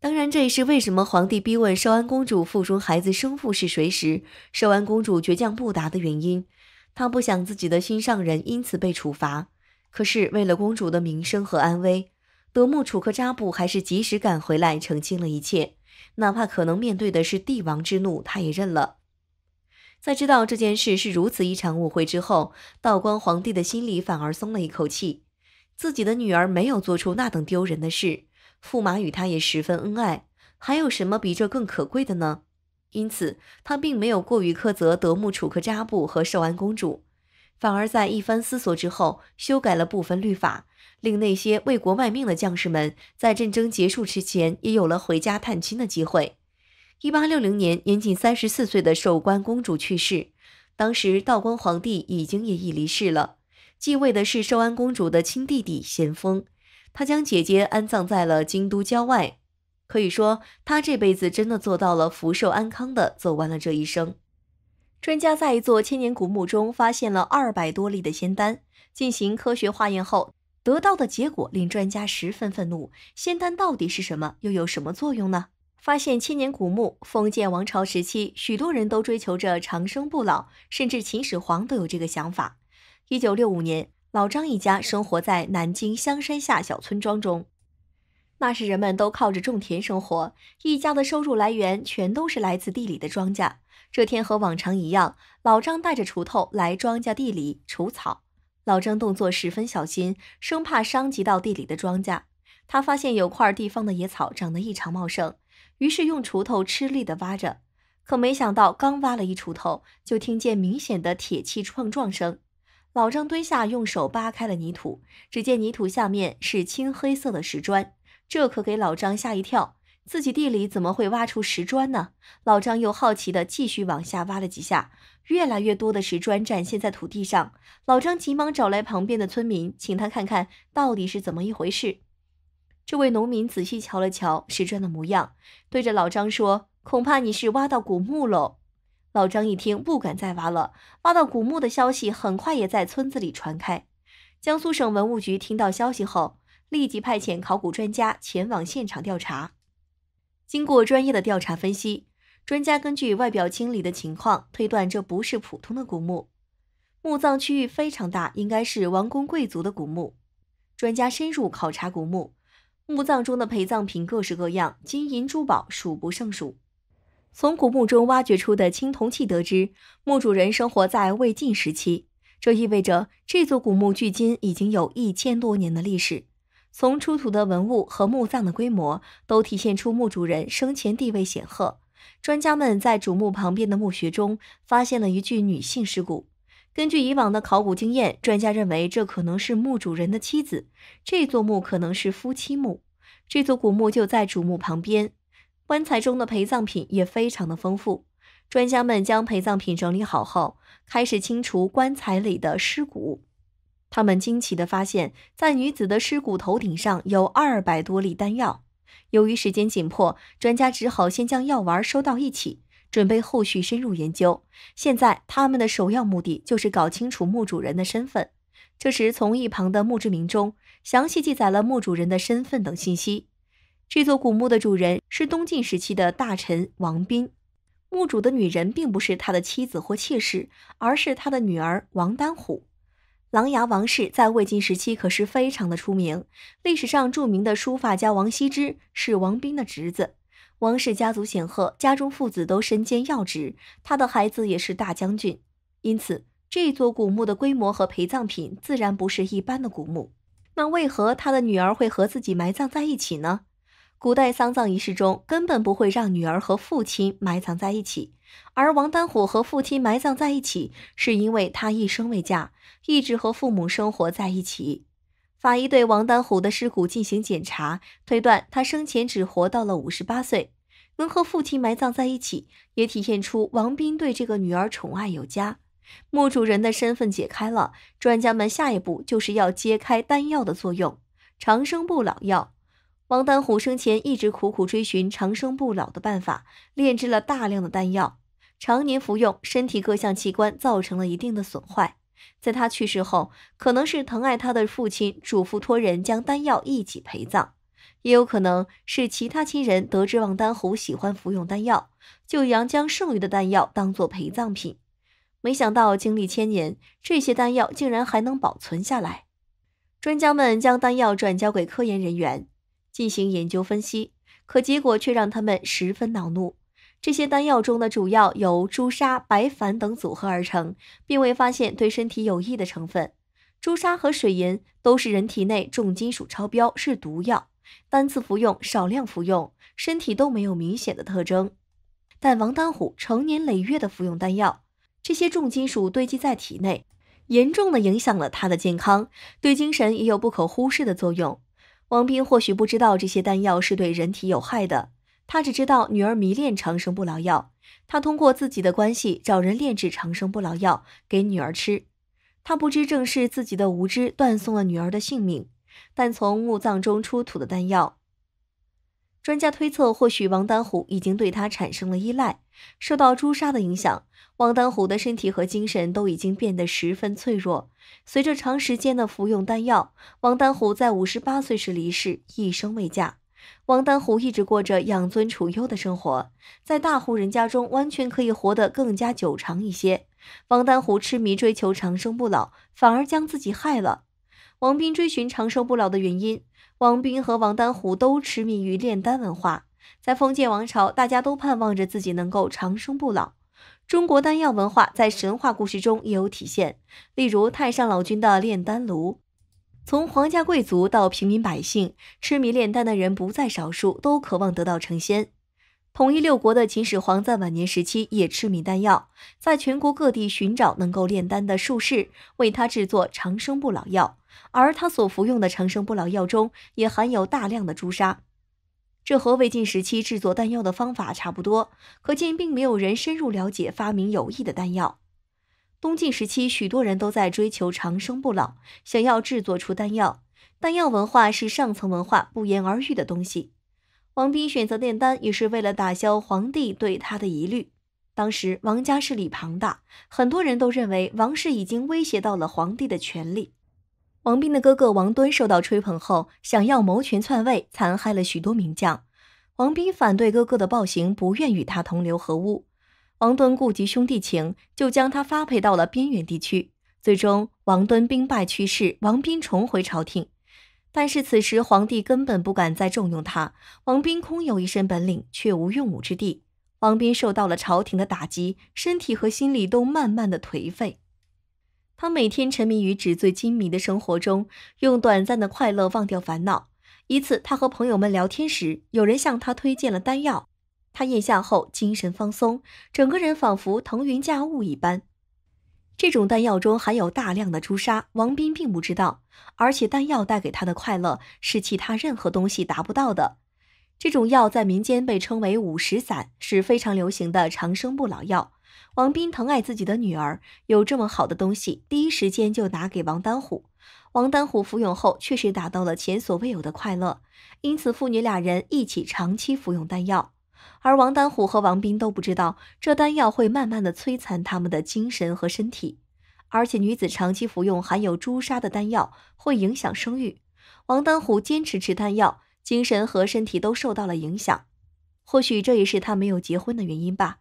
当然，这也是为什么皇帝逼问寿安公主腹中孩子生父是谁时，寿安公主倔强不答的原因。她不想自己的心上人因此被处罚。可是为了公主的名声和安危，德穆楚克扎布还是及时赶回来澄清了一切，哪怕可能面对的是帝王之怒，他也认了。在知道这件事是如此一场误会之后，道光皇帝的心里反而松了一口气，自己的女儿没有做出那等丢人的事，驸马与他也十分恩爱，还有什么比这更可贵的呢？因此，他并没有过于苛责德穆楚克扎布和寿安公主，反而在一番思索之后，修改了部分律法，令那些为国卖命的将士们在战争结束之前也有了回家探亲的机会。一八六零年，年仅三十四岁的寿官公主去世，当时道光皇帝已经也已离世了，继位的是寿安公主的亲弟弟咸丰，他将姐姐安葬在了京都郊外，可以说他这辈子真的做到了福寿安康的走完了这一生。专家在一座千年古墓中发现了二百多粒的仙丹，进行科学化验后得到的结果令专家十分愤怒，仙丹到底是什么，又有什么作用呢？发现千年古墓，封建王朝时期，许多人都追求着长生不老，甚至秦始皇都有这个想法。一九六五年，老张一家生活在南京香山下小村庄中，那时人们都靠着种田生活，一家的收入来源全都是来自地里的庄稼。这天和往常一样，老张带着锄头来庄稼地里除草。老张动作十分小心，生怕伤及到地里的庄稼。他发现有块地方的野草长得异常茂盛。于是用锄头吃力地挖着，可没想到刚挖了一锄头，就听见明显的铁器碰撞声。老张蹲下用手扒开了泥土，只见泥土下面是青黑色的石砖，这可给老张吓一跳，自己地里怎么会挖出石砖呢？老张又好奇地继续往下挖了几下，越来越多的石砖展现在土地上。老张急忙找来旁边的村民，请他看看到底是怎么一回事。这位农民仔细瞧了瞧石砖的模样，对着老张说：“恐怕你是挖到古墓喽。”老张一听，不敢再挖了。挖到古墓的消息很快也在村子里传开。江苏省文物局听到消息后，立即派遣考古专家前往现场调查。经过专业的调查分析，专家根据外表清理的情况推断，这不是普通的古墓，墓葬区域非常大，应该是王公贵族的古墓。专家深入考察古墓。墓葬中的陪葬品各式各样，金银珠宝数不胜数。从古墓中挖掘出的青铜器得知，墓主人生活在魏晋时期，这意味着这座古墓距今已经有一千多年的历史。从出土的文物和墓葬的规模都体现出墓主人生前地位显赫。专家们在主墓旁边的墓穴中发现了一具女性尸骨。根据以往的考古经验，专家认为这可能是墓主人的妻子，这座墓可能是夫妻墓。这座古墓就在主墓旁边，棺材中的陪葬品也非常的丰富。专家们将陪葬品整理好后，开始清除棺材里的尸骨。他们惊奇地发现，在女子的尸骨头顶上有二百多粒丹药。由于时间紧迫，专家只好先将药丸收到一起。准备后续深入研究。现在他们的首要目的就是搞清楚墓主人的身份。这时，从一旁的墓志铭中详细记载了墓主人的身份等信息。这座古墓的主人是东晋时期的大臣王斌，墓主的女人并不是他的妻子或妾室，而是他的女儿王丹虎。琅琊王氏在魏晋时期可是非常的出名，历史上著名的书法家王羲之是王斌的侄子。王氏家族显赫，家中父子都身兼要职，他的孩子也是大将军，因此这座古墓的规模和陪葬品自然不是一般的古墓。那为何他的女儿会和自己埋葬在一起呢？古代丧葬仪式中根本不会让女儿和父亲埋葬在一起，而王丹虎和父亲埋葬在一起，是因为他一生未嫁，一直和父母生活在一起。法医对王丹虎的尸骨进行检查，推断他生前只活到了五十八岁。能和父亲埋葬在一起，也体现出王斌对这个女儿宠爱有加。墓主人的身份解开了，专家们下一步就是要揭开丹药的作用——长生不老药。王丹虎生前一直苦苦追寻长生不老的办法，炼制了大量的丹药，常年服用，身体各项器官造成了一定的损坏。在他去世后，可能是疼爱他的父亲嘱咐托人将丹药一起陪葬，也有可能是其他亲人得知王丹红喜欢服用丹药，就将剩余的丹药当做陪葬品。没想到经历千年，这些丹药竟然还能保存下来。专家们将丹药转交给科研人员进行研究分析，可结果却让他们十分恼怒。这些丹药中的主要由朱砂、白矾等组合而成，并未发现对身体有益的成分。朱砂和水银都是人体内重金属超标，是毒药。单次服用少量服用，身体都没有明显的特征。但王丹虎成年累月的服用丹药，这些重金属堆积在体内，严重的影响了他的健康，对精神也有不可忽视的作用。王斌或许不知道这些丹药是对人体有害的。他只知道女儿迷恋长生不老药，他通过自己的关系找人炼制长生不老药给女儿吃。他不知正是自己的无知断送了女儿的性命。但从墓葬中出土的丹药，专家推测，或许王丹虎已经对他产生了依赖，受到朱砂的影响，王丹虎的身体和精神都已经变得十分脆弱。随着长时间的服用丹药，王丹虎在五十八岁时离世，一生未嫁。王丹虎一直过着养尊处优的生活，在大户人家中，完全可以活得更加久长一些。王丹虎痴迷追求长生不老，反而将自己害了。王斌追寻长生不老的原因，王斌和王丹虎都痴迷于炼丹文化。在封建王朝，大家都盼望着自己能够长生不老。中国丹药文化在神话故事中也有体现，例如太上老君的炼丹炉。从皇家贵族到平民百姓，痴迷炼丹的人不在少数，都渴望得到成仙。统一六国的秦始皇在晚年时期也痴迷丹药，在全国各地寻找能够炼丹的术士，为他制作长生不老药。而他所服用的长生不老药中也含有大量的朱砂，这和魏晋时期制作丹药的方法差不多。可见，并没有人深入了解发明有益的丹药。东晋时期，许多人都在追求长生不老，想要制作出丹药。丹药文化是上层文化不言而喻的东西。王斌选择炼丹，也是为了打消皇帝对他的疑虑。当时王家势力庞大，很多人都认为王氏已经威胁到了皇帝的权力。王斌的哥哥王敦受到吹捧后，想要谋权篡位，残害了许多名将。王斌反对哥哥的暴行，不愿与他同流合污。王敦顾及兄弟情，就将他发配到了边远地区。最终，王敦兵败去世，王斌重回朝廷。但是此时皇帝根本不敢再重用他，王斌空有一身本领，却无用武之地。王斌受到了朝廷的打击，身体和心理都慢慢的颓废。他每天沉迷于纸醉金迷的生活中，用短暂的快乐忘掉烦恼。一次，他和朋友们聊天时，有人向他推荐了丹药。他咽下后，精神放松，整个人仿佛腾云驾雾一般。这种丹药中含有大量的朱砂，王斌并不知道。而且丹药带给他的快乐是其他任何东西达不到的。这种药在民间被称为五石散，是非常流行的长生不老药。王斌疼爱自己的女儿，有这么好的东西，第一时间就拿给王丹虎。王丹虎服用后，确实达到了前所未有的快乐，因此父女俩人一起长期服用丹药。而王丹虎和王斌都不知道，这丹药会慢慢的摧残他们的精神和身体，而且女子长期服用含有朱砂的丹药，会影响生育。王丹虎坚持吃丹药，精神和身体都受到了影响，或许这也是他没有结婚的原因吧。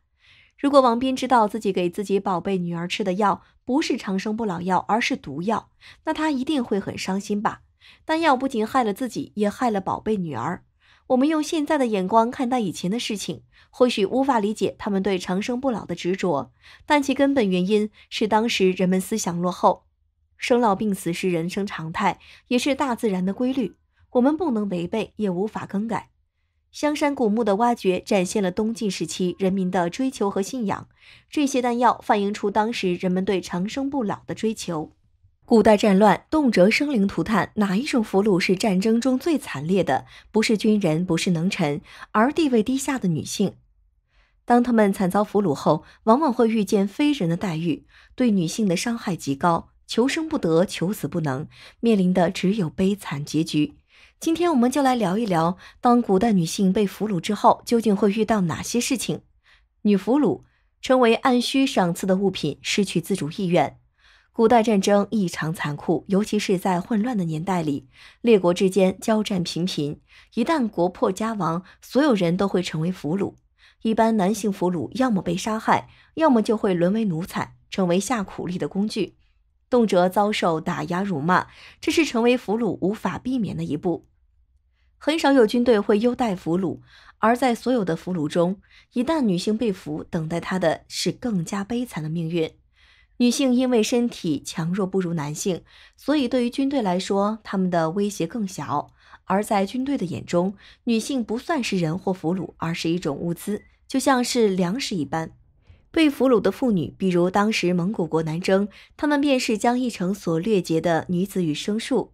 如果王斌知道自己给自己宝贝女儿吃的药不是长生不老药，而是毒药，那他一定会很伤心吧。丹药不仅害了自己，也害了宝贝女儿。我们用现在的眼光看待以前的事情，或许无法理解他们对长生不老的执着，但其根本原因是当时人们思想落后。生老病死是人生常态，也是大自然的规律，我们不能违背，也无法更改。香山古墓的挖掘展现了东晋时期人民的追求和信仰，这些丹药反映出当时人们对长生不老的追求。古代战乱，动辄生灵涂炭，哪一种俘虏是战争中最惨烈的？不是军人，不是能臣，而地位低下的女性。当她们惨遭俘虏后，往往会遇见非人的待遇，对女性的伤害极高，求生不得，求死不能，面临的只有悲惨结局。今天我们就来聊一聊，当古代女性被俘虏之后，究竟会遇到哪些事情？女俘虏成为按需赏赐的物品，失去自主意愿。古代战争异常残酷，尤其是在混乱的年代里，列国之间交战频频。一旦国破家亡，所有人都会成为俘虏。一般男性俘虏要么被杀害，要么就会沦为奴才，成为下苦力的工具，动辄遭受打压辱骂。这是成为俘虏无法避免的一步。很少有军队会优待俘虏，而在所有的俘虏中，一旦女性被俘，等待她的是更加悲惨的命运。女性因为身体强弱不如男性，所以对于军队来说，她们的威胁更小。而在军队的眼中，女性不算是人或俘虏，而是一种物资，就像是粮食一般。被俘虏的妇女，比如当时蒙古国南征，他们便是将一城所掠劫的女子与牲畜，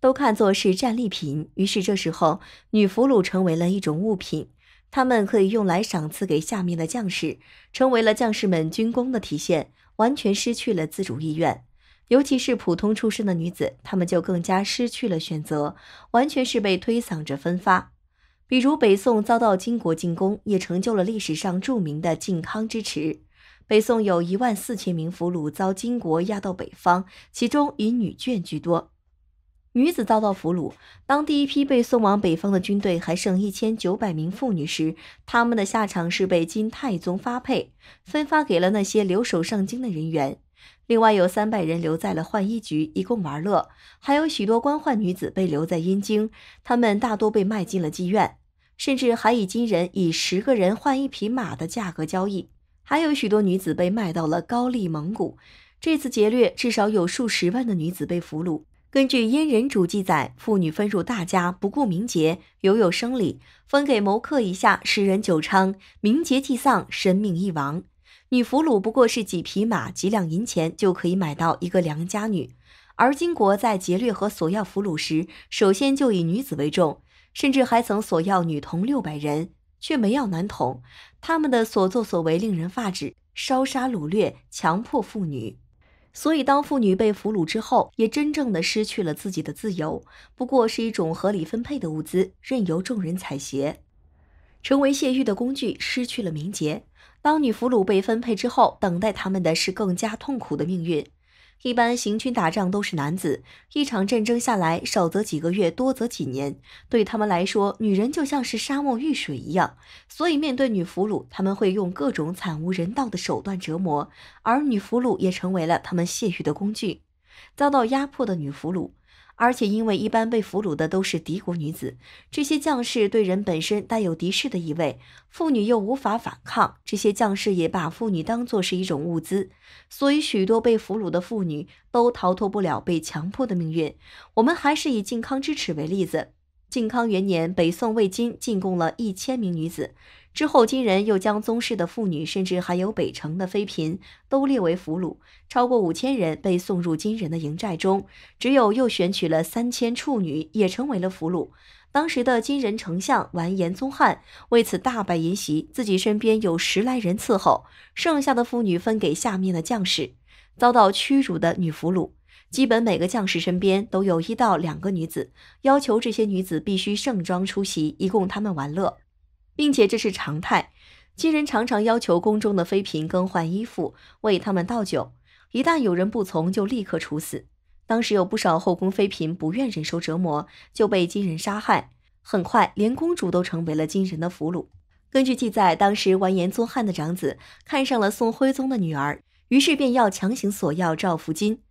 都看作是战利品。于是这时候，女俘虏成为了一种物品，他们可以用来赏赐给下面的将士，成为了将士们军功的体现。完全失去了自主意愿，尤其是普通出身的女子，她们就更加失去了选择，完全是被推搡着分发。比如北宋遭到金国进攻，也成就了历史上著名的靖康之耻。北宋有一万四千名俘虏遭金国押到北方，其中以女眷居多。女子遭到俘虏。当第一批被送往北方的军队还剩一千九百名妇女时，她们的下场是被金太宗发配，分发给了那些留守上京的人员。另外有三百人留在了浣衣局，一共玩乐。还有许多官宦女子被留在燕京，她们大多被卖进了妓院，甚至还以金人以十个人换一匹马的价格交易。还有许多女子被卖到了高丽、蒙古。这次劫掠至少有数十万的女子被俘虏。根据《燕人主》记载，妇女分入大家，不顾名节，犹有生理；分给谋客以下，十人九娼，名节既丧，神命亦亡。女俘虏不过是几匹马、几两银钱就可以买到一个良家女，而金国在劫掠和索要俘虏时，首先就以女子为重，甚至还曾索要女童六百人，却没要男童。他们的所作所为令人发指，烧杀掳掠，强迫妇女。所以，当妇女被俘虏之后，也真正的失去了自己的自由，不过是一种合理分配的物资，任由众人采撷，成为泄欲的工具，失去了名节。当女俘虏被分配之后，等待他们的是更加痛苦的命运。一般行军打仗都是男子，一场战争下来，少则几个月，多则几年，对他们来说，女人就像是沙漠遇水一样。所以，面对女俘虏，他们会用各种惨无人道的手段折磨，而女俘虏也成为了他们泄欲的工具。遭到压迫的女俘虏。而且，因为一般被俘虏的都是敌国女子，这些将士对人本身带有敌视的意味，妇女又无法反抗，这些将士也把妇女当作是一种物资，所以许多被俘虏的妇女都逃脱不了被强迫的命运。我们还是以靖康之耻为例子，靖康元年，北宋魏、金进贡了一千名女子。之后，金人又将宗室的妇女，甚至还有北城的妃嫔，都列为俘虏，超过五千人被送入金人的营寨中。只有又选取了三千处女，也成为了俘虏。当时的金人丞相完颜宗翰为此大摆筵席，自己身边有十来人伺候，剩下的妇女分给下面的将士。遭到屈辱的女俘虏，基本每个将士身边都有一到两个女子，要求这些女子必须盛装出席，以供他们玩乐。并且这是常态，金人常常要求宫中的妃嫔更换衣服，为他们倒酒。一旦有人不从，就立刻处死。当时有不少后宫妃嫔不愿忍受折磨，就被金人杀害。很快，连公主都成为了金人的俘虏。根据记载，当时完颜宗翰的长子看上了宋徽宗的女儿，于是便要强行索要赵福金。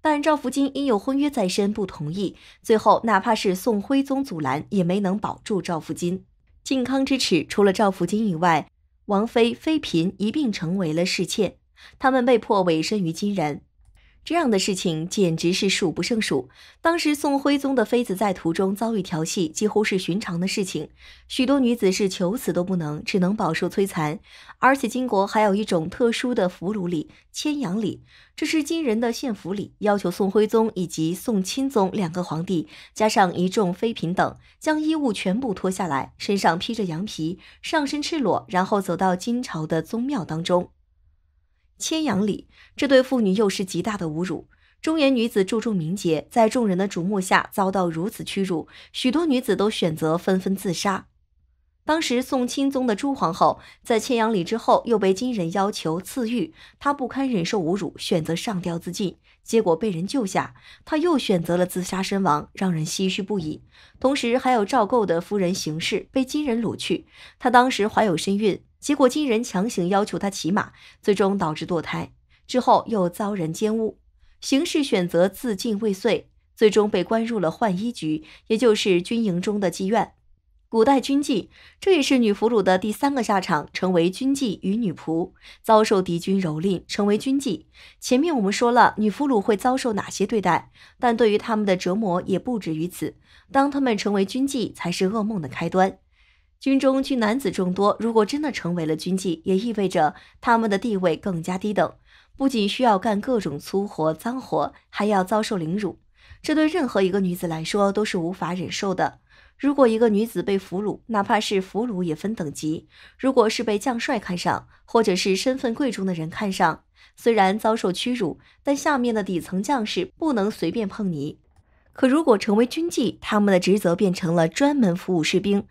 但赵福金因有婚约在身，不同意。最后，哪怕是宋徽宗阻拦，也没能保住赵福金。靖康之耻，除了赵福金以外，王妃、妃嫔一并成为了侍妾，他们被迫委身于金人。这样的事情简直是数不胜数。当时宋徽宗的妃子在途中遭遇调戏，几乎是寻常的事情。许多女子是求死都不能，只能饱受摧残。而且金国还有一种特殊的俘虏礼——牵羊礼，这是金人的献俘礼，要求宋徽宗以及宋钦宗两个皇帝，加上一众妃嫔等，将衣物全部脱下来，身上披着羊皮，上身赤裸，然后走到金朝的宗庙当中。千阳礼这对妇女又是极大的侮辱。中原女子注重名节，在众人的瞩目下遭到如此屈辱，许多女子都选择纷纷自杀。当时宋钦宗的朱皇后在千阳礼之后又被金人要求赐玉，她不堪忍受侮辱，选择上吊自尽，结果被人救下，她又选择了自杀身亡，让人唏嘘不已。同时还有赵构的夫人邢氏被金人掳去，她当时怀有身孕。结果金人强行要求她骑马，最终导致堕胎。之后又遭人奸污，形事选择自尽未遂，最终被关入了浣衣局，也就是军营中的妓院。古代军妓，这也是女俘虏的第三个下场，成为军妓与女仆，遭受敌军蹂躏，成为军妓。前面我们说了女俘虏会遭受哪些对待，但对于他们的折磨也不止于此。当他们成为军妓，才是噩梦的开端。军中军男子众多，如果真的成为了军妓，也意味着他们的地位更加低等，不仅需要干各种粗活脏活，还要遭受凌辱，这对任何一个女子来说都是无法忍受的。如果一个女子被俘虏，哪怕是俘虏也分等级，如果是被将帅看上，或者是身份贵重的人看上，虽然遭受屈辱，但下面的底层将士不能随便碰泥。可如果成为军妓，他们的职责变成了专门服务士兵。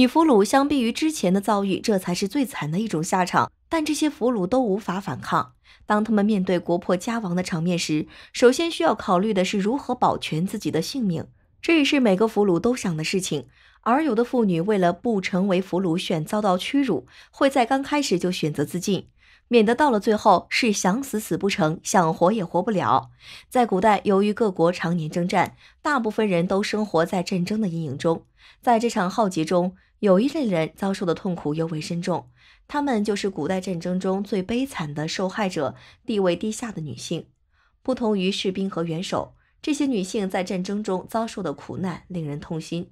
女俘虏相比于之前的遭遇，这才是最惨的一种下场。但这些俘虏都无法反抗。当他们面对国破家亡的场面时，首先需要考虑的是如何保全自己的性命，这也是每个俘虏都想的事情。而有的妇女为了不成为俘虏，选遭到屈辱，会在刚开始就选择自尽，免得到了最后是想死死不成，想活也活不了。在古代，由于各国常年征战，大部分人都生活在战争的阴影中，在这场浩劫中。有一类人遭受的痛苦尤为深重，他们就是古代战争中最悲惨的受害者——地位低下的女性。不同于士兵和元首，这些女性在战争中遭受的苦难令人痛心。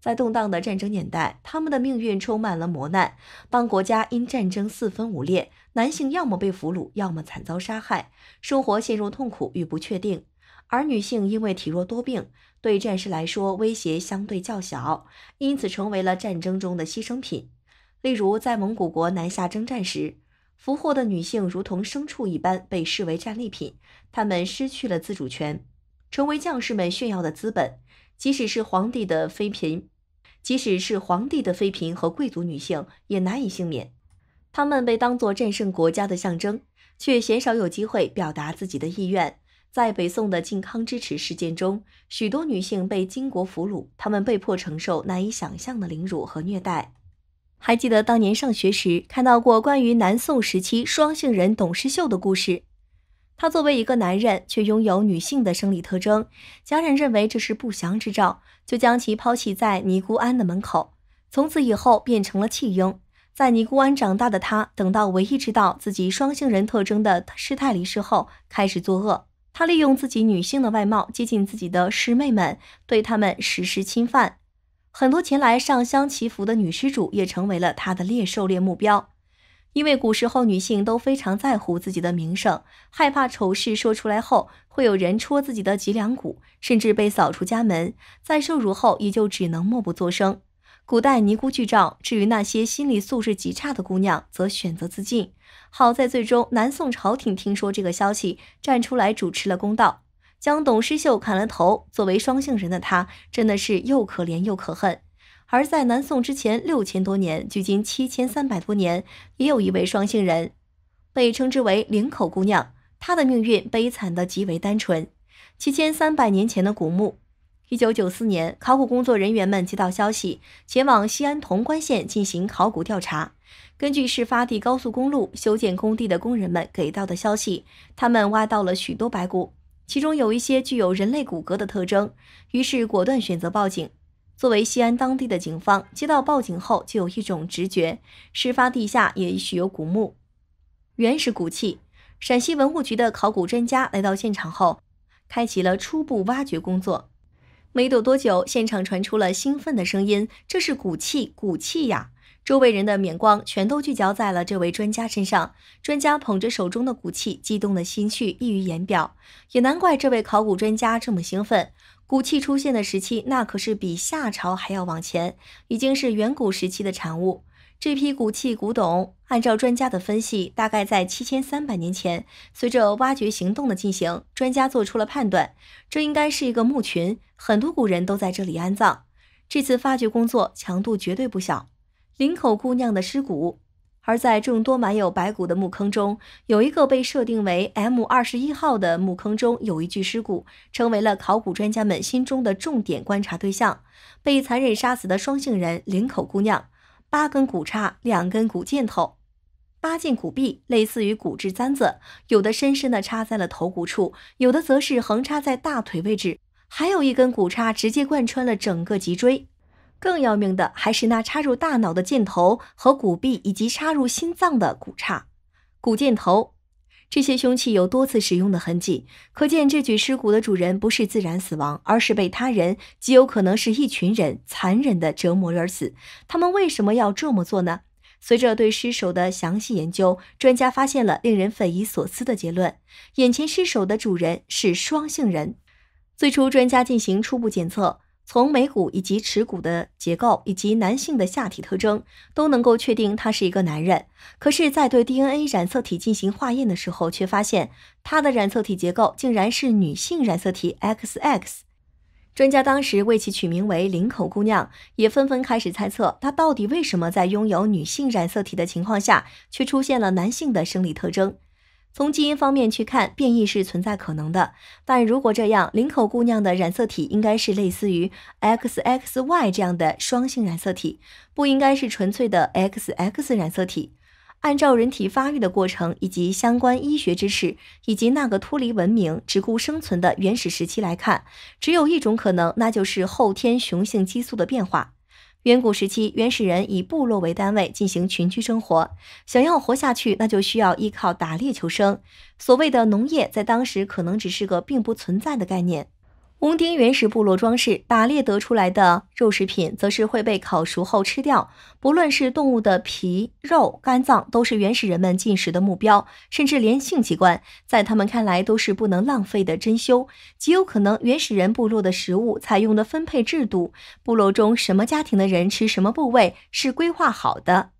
在动荡的战争年代，他们的命运充满了磨难。当国家因战争四分五裂，男性要么被俘虏，要么惨遭杀害，生活陷入痛苦与不确定；而女性因为体弱多病，对战士来说，威胁相对较小，因此成为了战争中的牺牲品。例如，在蒙古国南下征战时，俘获的女性如同牲畜一般被视为战利品，她们失去了自主权，成为将士们炫耀的资本。即使是皇帝的妃嫔，即使是皇帝的妃嫔和贵族女性，也难以幸免。她们被当作战胜国家的象征，却鲜少有机会表达自己的意愿。在北宋的靖康之耻事件中，许多女性被金国俘虏，她们被迫承受难以想象的凌辱和虐待。还记得当年上学时看到过关于南宋时期双性人董师秀的故事。他作为一个男人，却拥有女性的生理特征，家人认为这是不祥之兆，就将其抛弃在尼姑庵的门口。从此以后变成了弃婴，在尼姑庵长大的他，等到唯一知道自己双性人特征的师太离世后，开始作恶。他利用自己女性的外貌接近自己的师妹们，对他们实施侵犯。很多前来上香祈福的女施主也成为了他的猎狩猎目标。因为古时候女性都非常在乎自己的名声，害怕丑事说出来后会有人戳自己的脊梁骨，甚至被扫出家门。在受辱后，也就只能默不作声。古代尼姑剧照。至于那些心理素质极差的姑娘，则选择自尽。好在最终南宋朝廷听说这个消息，站出来主持了公道，将董师秀砍了头。作为双姓人的她，真的是又可怜又可恨。而在南宋之前六千多年，距今七千三百多年，也有一位双姓人，被称之为“领口姑娘”。她的命运悲惨的极为单纯。七千三百年前的古墓。一九九四年，考古工作人员们接到消息，前往西安潼关县进行考古调查。根据事发地高速公路修建工地的工人们给到的消息，他们挖到了许多白骨，其中有一些具有人类骨骼的特征，于是果断选择报警。作为西安当地的警方，接到报警后就有一种直觉：事发地下也许有古墓、原始骨器。陕西文物局的考古专家来到现场后，开启了初步挖掘工作。没走多久，现场传出了兴奋的声音，这是骨气，骨气呀！周围人的眼光全都聚焦在了这位专家身上。专家捧着手中的骨气，激动的心绪溢于言表。也难怪这位考古专家这么兴奋，骨器出现的时期，那可是比夏朝还要往前，已经是远古时期的产物。这批骨器、古董，按照专家的分析，大概在七千三百年前。随着挖掘行动的进行，专家做出了判断，这应该是一个墓群，很多古人都在这里安葬。这次发掘工作强度绝对不小。林口姑娘的尸骨，而在众多埋有白骨的墓坑中，有一个被设定为 M 二十一号的墓坑中有一具尸骨，成为了考古专家们心中的重点观察对象。被残忍杀死的双性人林口姑娘。八根骨叉，两根骨箭头，八件骨臂，类似于骨质簪子，有的深深的插在了头骨处，有的则是横插在大腿位置，还有一根骨叉直接贯穿了整个脊椎。更要命的还是那插入大脑的箭头和骨臂，以及插入心脏的骨叉、骨箭头。这些凶器有多次使用的痕迹，可见这具尸骨的主人不是自然死亡，而是被他人，极有可能是一群人，残忍的折磨而死。他们为什么要这么做呢？随着对尸首的详细研究，专家发现了令人匪夷所思的结论：眼前尸首的主人是双性人。最初，专家进行初步检测。从眉骨以及耻骨的结构，以及男性的下体特征，都能够确定他是一个男人。可是，在对 DNA 染色体进行化验的时候，却发现他的染色体结构竟然是女性染色体 XX。专家当时为其取名为“林口姑娘”，也纷纷开始猜测她到底为什么在拥有女性染色体的情况下，却出现了男性的生理特征。从基因方面去看，变异是存在可能的。但如果这样，林口姑娘的染色体应该是类似于 XXY 这样的双性染色体，不应该是纯粹的 XX 染色体。按照人体发育的过程以及相关医学知识，以及那个脱离文明、只顾生存的原始时期来看，只有一种可能，那就是后天雄性激素的变化。远古时期，原始人以部落为单位进行群居生活，想要活下去，那就需要依靠打猎求生。所谓的农业，在当时可能只是个并不存在的概念。红丁原始部落装饰，打猎得出来的肉食品则是会被烤熟后吃掉。不论是动物的皮、肉、肝脏，都是原始人们进食的目标，甚至连性器官，在他们看来都是不能浪费的珍馐。极有可能，原始人部落的食物采用的分配制度，部落中什么家庭的人吃什么部位是规划好的。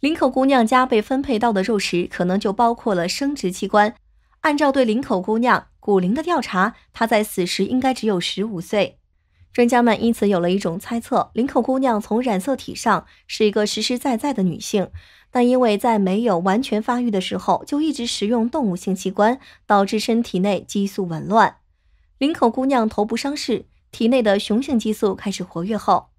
林口姑娘家被分配到的肉食，可能就包括了生殖器官。按照对林口姑娘。骨龄的调查，她在死时应该只有十五岁。专家们因此有了一种猜测：林口姑娘从染色体上是一个实实在在的女性，但因为在没有完全发育的时候就一直食用动物性器官，导致身体内激素紊乱。林口姑娘头部伤势，体内的雄性激素开始活跃后，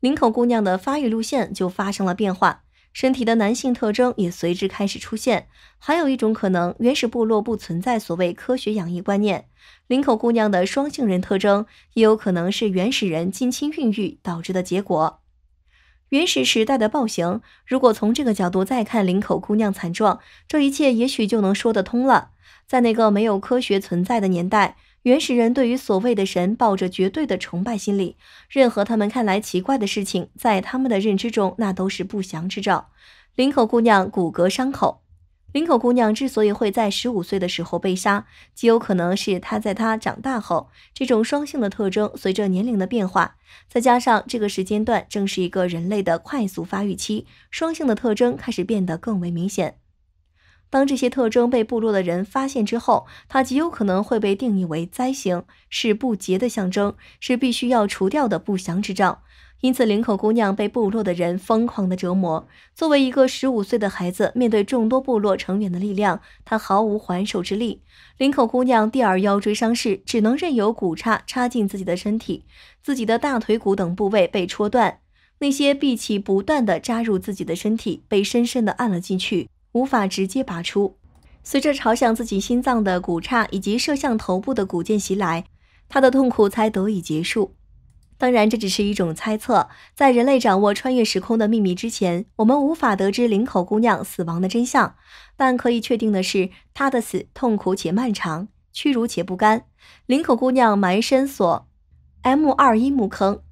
林口姑娘的发育路线就发生了变化。身体的男性特征也随之开始出现。还有一种可能，原始部落不存在所谓科学养育观念，林口姑娘的双性人特征也有可能是原始人近亲孕育导致的结果。原始时代的暴行，如果从这个角度再看林口姑娘惨状，这一切也许就能说得通了。在那个没有科学存在的年代。原始人对于所谓的神抱着绝对的崇拜心理，任何他们看来奇怪的事情，在他们的认知中，那都是不祥之兆。林口姑娘骨骼伤口，林口姑娘之所以会在十五岁的时候被杀，极有可能是她在她长大后，这种双性的特征随着年龄的变化，再加上这个时间段正是一个人类的快速发育期，双性的特征开始变得更为明显。当这些特征被部落的人发现之后，它极有可能会被定义为灾星，是不洁的象征，是必须要除掉的不祥之兆。因此，林口姑娘被部落的人疯狂的折磨。作为一个十五岁的孩子，面对众多部落成员的力量，她毫无还手之力。林口姑娘第二腰椎伤势，只能任由骨叉插进自己的身体，自己的大腿骨等部位被戳断，那些闭起不断的扎入自己的身体，被深深的按了进去。无法直接拔出。随着朝向自己心脏的骨叉以及射向头部的骨剑袭来，他的痛苦才得以结束。当然，这只是一种猜测。在人类掌握穿越时空的秘密之前，我们无法得知林口姑娘死亡的真相。但可以确定的是，她的死痛苦且漫长，屈辱且不甘。林口姑娘埋身所 M 二一墓坑。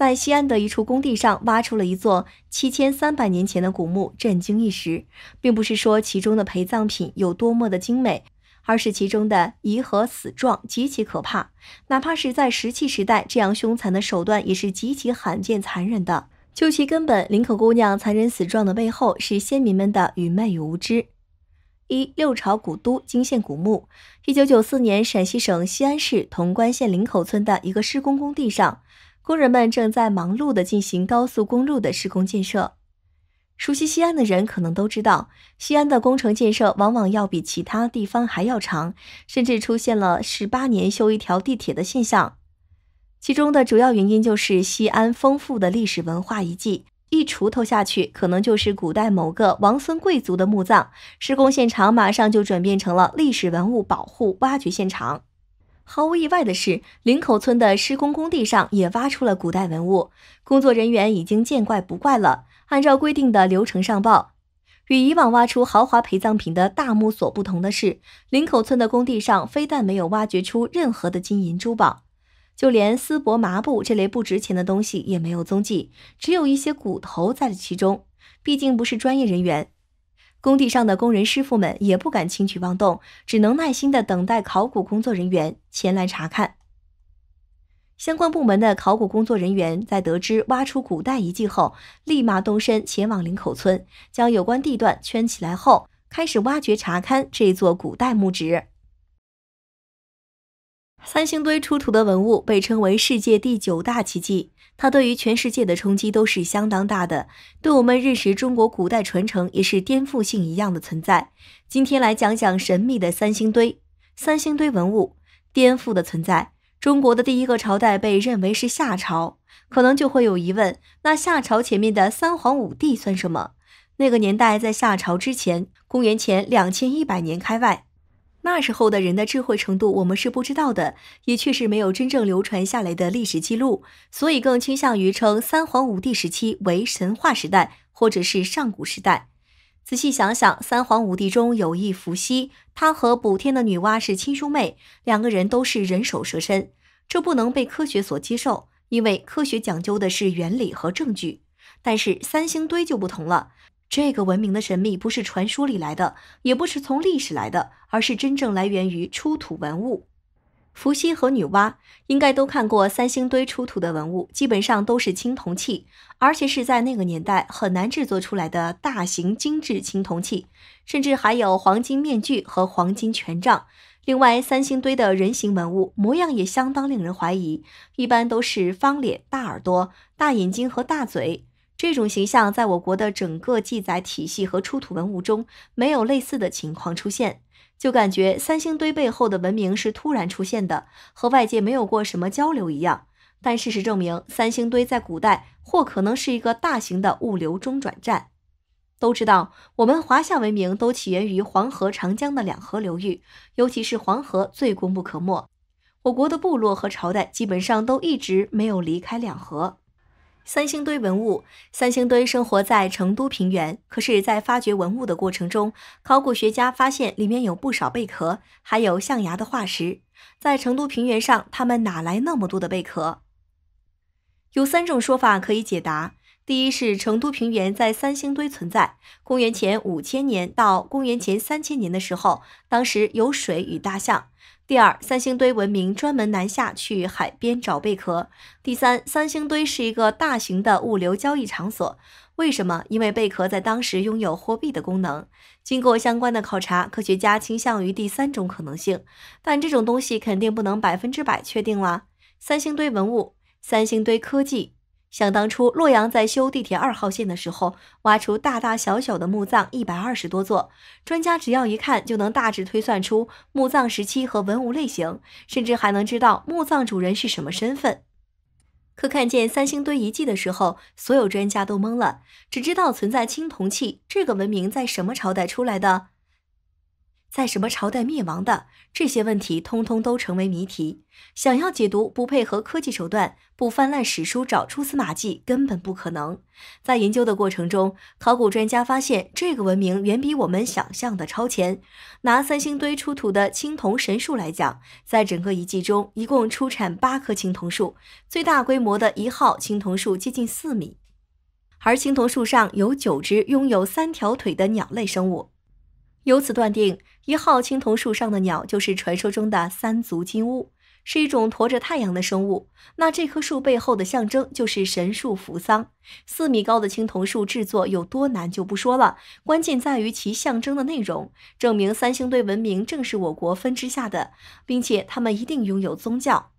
在西安的一处工地上挖出了一座七千三百年前的古墓，震惊一时。并不是说其中的陪葬品有多么的精美，而是其中的遗和死状极其可怕。哪怕是在石器时代，这样凶残的手段也是极其罕见、残忍的。究其根本，林口姑娘残忍死状的背后是先民们的愚昧与无知。一六朝古都惊现古墓。一九九四年，陕西省西安市潼关县林口村的一个施工工地上。工人们正在忙碌地进行高速公路的施工建设。熟悉西安的人可能都知道，西安的工程建设往往要比其他地方还要长，甚至出现了十八年修一条地铁的现象。其中的主要原因就是西安丰富的历史文化遗迹，一锄头下去，可能就是古代某个王孙贵族的墓葬，施工现场马上就转变成了历史文物保护挖掘现场。毫无意外的是，林口村的施工工地上也挖出了古代文物，工作人员已经见怪不怪了。按照规定的流程上报。与以往挖出豪华陪葬品的大墓所不同的是，林口村的工地上非但没有挖掘出任何的金银珠宝，就连丝帛、麻布这类不值钱的东西也没有踪迹，只有一些骨头在其中。毕竟不是专业人员。工地上的工人师傅们也不敢轻举妄动，只能耐心地等待考古工作人员前来查看。相关部门的考古工作人员在得知挖出古代遗迹后，立马动身前往林口村，将有关地段圈起来后，开始挖掘查勘这座古代墓址。三星堆出土的文物被称为世界第九大奇迹，它对于全世界的冲击都是相当大的，对我们认识中国古代传承也是颠覆性一样的存在。今天来讲讲神秘的三星堆，三星堆文物颠覆的存在。中国的第一个朝代被认为是夏朝，可能就会有疑问，那夏朝前面的三皇五帝算什么？那个年代在夏朝之前，公元前两千一百年开外。那时候的人的智慧程度，我们是不知道的，也确实没有真正流传下来的历史记录，所以更倾向于称三皇五帝时期为神话时代，或者是上古时代。仔细想想，三皇五帝中有一伏羲，他和补天的女娲是亲兄妹，两个人都是人首蛇身，这不能被科学所接受，因为科学讲究的是原理和证据。但是三星堆就不同了。这个文明的神秘不是传说里来的，也不是从历史来的，而是真正来源于出土文物。伏羲和女娲应该都看过三星堆出土的文物，基本上都是青铜器，而且是在那个年代很难制作出来的大型精致青铜器，甚至还有黄金面具和黄金权杖。另外，三星堆的人形文物模样也相当令人怀疑，一般都是方脸、大耳朵、大眼睛和大嘴。这种形象在我国的整个记载体系和出土文物中没有类似的情况出现，就感觉三星堆背后的文明是突然出现的，和外界没有过什么交流一样。但事实证明，三星堆在古代或可能是一个大型的物流中转站。都知道，我们华夏文明都起源于黄河、长江的两河流域，尤其是黄河最功不可没。我国的部落和朝代基本上都一直没有离开两河。三星堆文物，三星堆生活在成都平原，可是，在发掘文物的过程中，考古学家发现里面有不少贝壳，还有象牙的化石。在成都平原上，他们哪来那么多的贝壳？有三种说法可以解答。第一是成都平原在三星堆存在，公元前五千年到公元前三千年的时候，当时有水与大象。第二，三星堆文明专门南下去海边找贝壳。第三，三星堆是一个大型的物流交易场所。为什么？因为贝壳在当时拥有货币的功能。经过相关的考察，科学家倾向于第三种可能性，但这种东西肯定不能百分之百确定啦。三星堆文物，三星堆科技。想当初，洛阳在修地铁二号线的时候，挖出大大小小的墓葬一百二十多座，专家只要一看就能大致推算出墓葬时期和文物类型，甚至还能知道墓葬主人是什么身份。可看见三星堆遗迹的时候，所有专家都懵了，只知道存在青铜器，这个文明在什么朝代出来的？在什么朝代灭亡的这些问题，通通都成为谜题。想要解读，不配合科技手段，不翻烂史书找蛛丝马迹，根本不可能。在研究的过程中，考古专家发现，这个文明远比我们想象的超前。拿三星堆出土的青铜神树来讲，在整个遗迹中，一共出产八棵青铜树，最大规模的一号青铜树接近四米，而青铜树上有九只拥有三条腿的鸟类生物，由此断定。一号青铜树上的鸟就是传说中的三足金乌，是一种驮着太阳的生物。那这棵树背后的象征就是神树扶桑。四米高的青铜树制作有多难就不说了，关键在于其象征的内容，证明三星堆文明正是我国分支下的，并且他们一定拥有宗教。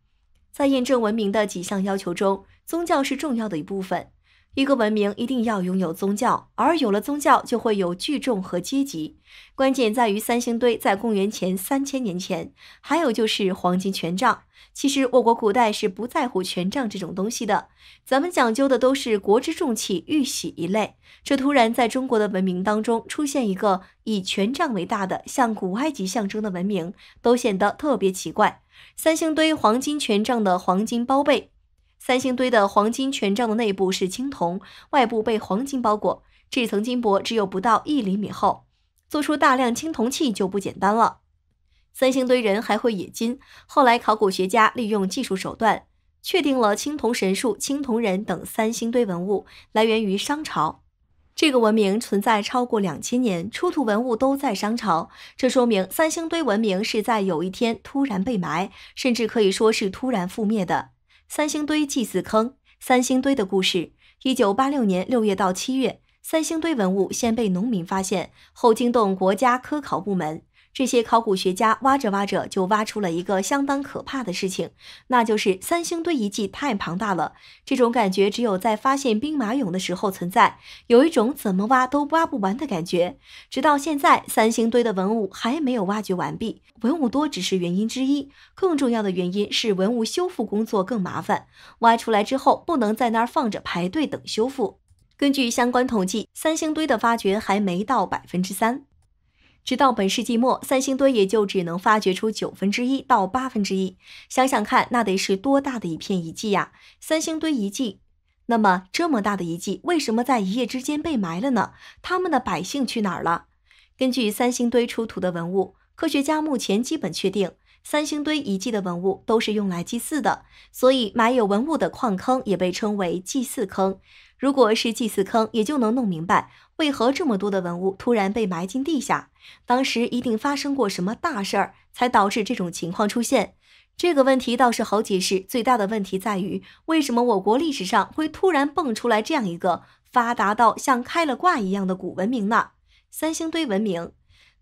在验证文明的几项要求中，宗教是重要的一部分。一个文明一定要拥有宗教，而有了宗教就会有聚众和阶级。关键在于三星堆在公元前三千年前，还有就是黄金权杖。其实我国古代是不在乎权杖这种东西的，咱们讲究的都是国之重器、玉玺一类。这突然在中国的文明当中出现一个以权杖为大的，像古埃及象征的文明，都显得特别奇怪。三星堆黄金权杖的黄金包被三星堆的黄金权杖的内部是青铜，外部被黄金包裹。这层金箔只有不到一厘米厚，做出大量青铜器就不简单了。三星堆人还会冶金。后来，考古学家利用技术手段，确定了青铜神树、青铜人等三星堆文物来源于商朝。这个文明存在超过两千年，出土文物都在商朝，这说明三星堆文明是在有一天突然被埋，甚至可以说是突然覆灭的。三星堆祭祀坑，三星堆的故事。一九八六年六月到七月，三星堆文物先被农民发现，后惊动国家科考部门。这些考古学家挖着挖着，就挖出了一个相当可怕的事情，那就是三星堆遗迹太庞大了。这种感觉只有在发现兵马俑的时候存在，有一种怎么挖都挖不完的感觉。直到现在，三星堆的文物还没有挖掘完毕。文物多只是原因之一，更重要的原因是文物修复工作更麻烦。挖出来之后，不能在那儿放着排队等修复。根据相关统计，三星堆的发掘还没到百分之三。直到本世纪末，三星堆也就只能发掘出九分之一到八分之一。想想看，那得是多大的一片遗迹呀！三星堆遗迹，那么这么大的遗迹，为什么在一夜之间被埋了呢？他们的百姓去哪儿了？根据三星堆出土的文物，科学家目前基本确定，三星堆遗迹的文物都是用来祭祀的，所以埋有文物的矿坑也被称为祭祀坑。如果是祭祀坑，也就能弄明白。为何这么多的文物突然被埋进地下？当时一定发生过什么大事儿，才导致这种情况出现？这个问题倒是好解释。最大的问题在于，为什么我国历史上会突然蹦出来这样一个发达到像开了挂一样的古文明呢？三星堆文明。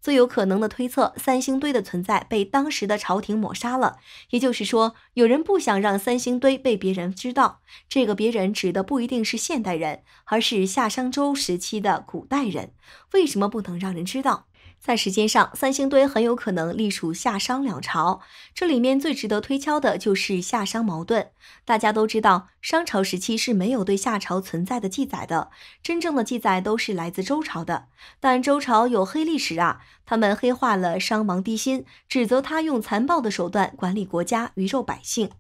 最有可能的推测，三星堆的存在被当时的朝廷抹杀了。也就是说，有人不想让三星堆被别人知道。这个“别人”指的不一定是现代人，而是夏商周时期的古代人。为什么不能让人知道？在时间上，三星堆很有可能隶属夏商两朝。这里面最值得推敲的就是夏商矛盾。大家都知道，商朝时期是没有对夏朝存在的记载的，真正的记载都是来自周朝的。但周朝有黑历史啊，他们黑化了商王帝辛，指责他用残暴的手段管理国家，鱼肉百姓，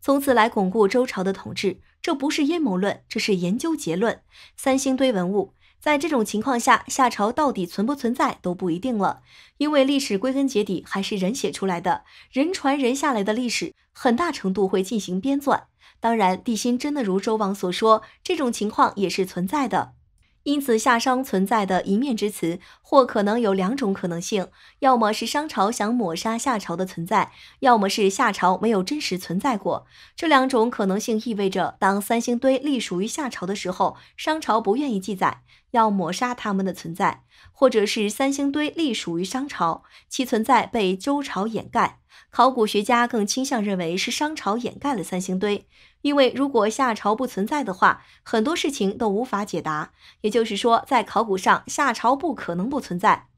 从此来巩固周朝的统治。这不是阴谋论，这是研究结论。三星堆文物。在这种情况下，夏朝到底存不存在都不一定了，因为历史归根结底还是人写出来的，人传人下来的历史很大程度会进行编纂。当然，地心真的如周王所说，这种情况也是存在的。因此，夏商存在的一面之词，或可能有两种可能性：要么是商朝想抹杀夏朝的存在，要么是夏朝没有真实存在过。这两种可能性意味着，当三星堆隶属于夏朝的时候，商朝不愿意记载。要抹杀他们的存在，或者是三星堆隶属于商朝，其存在被周朝掩盖。考古学家更倾向认为是商朝掩盖了三星堆，因为如果夏朝不存在的话，很多事情都无法解答。也就是说，在考古上，夏朝不可能不存在。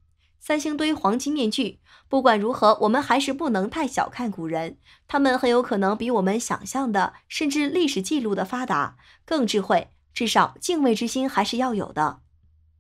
三星堆黄金面具，不管如何，我们还是不能太小看古人，他们很有可能比我们想象的，甚至历史记录的发达更智慧，至少敬畏之心还是要有的。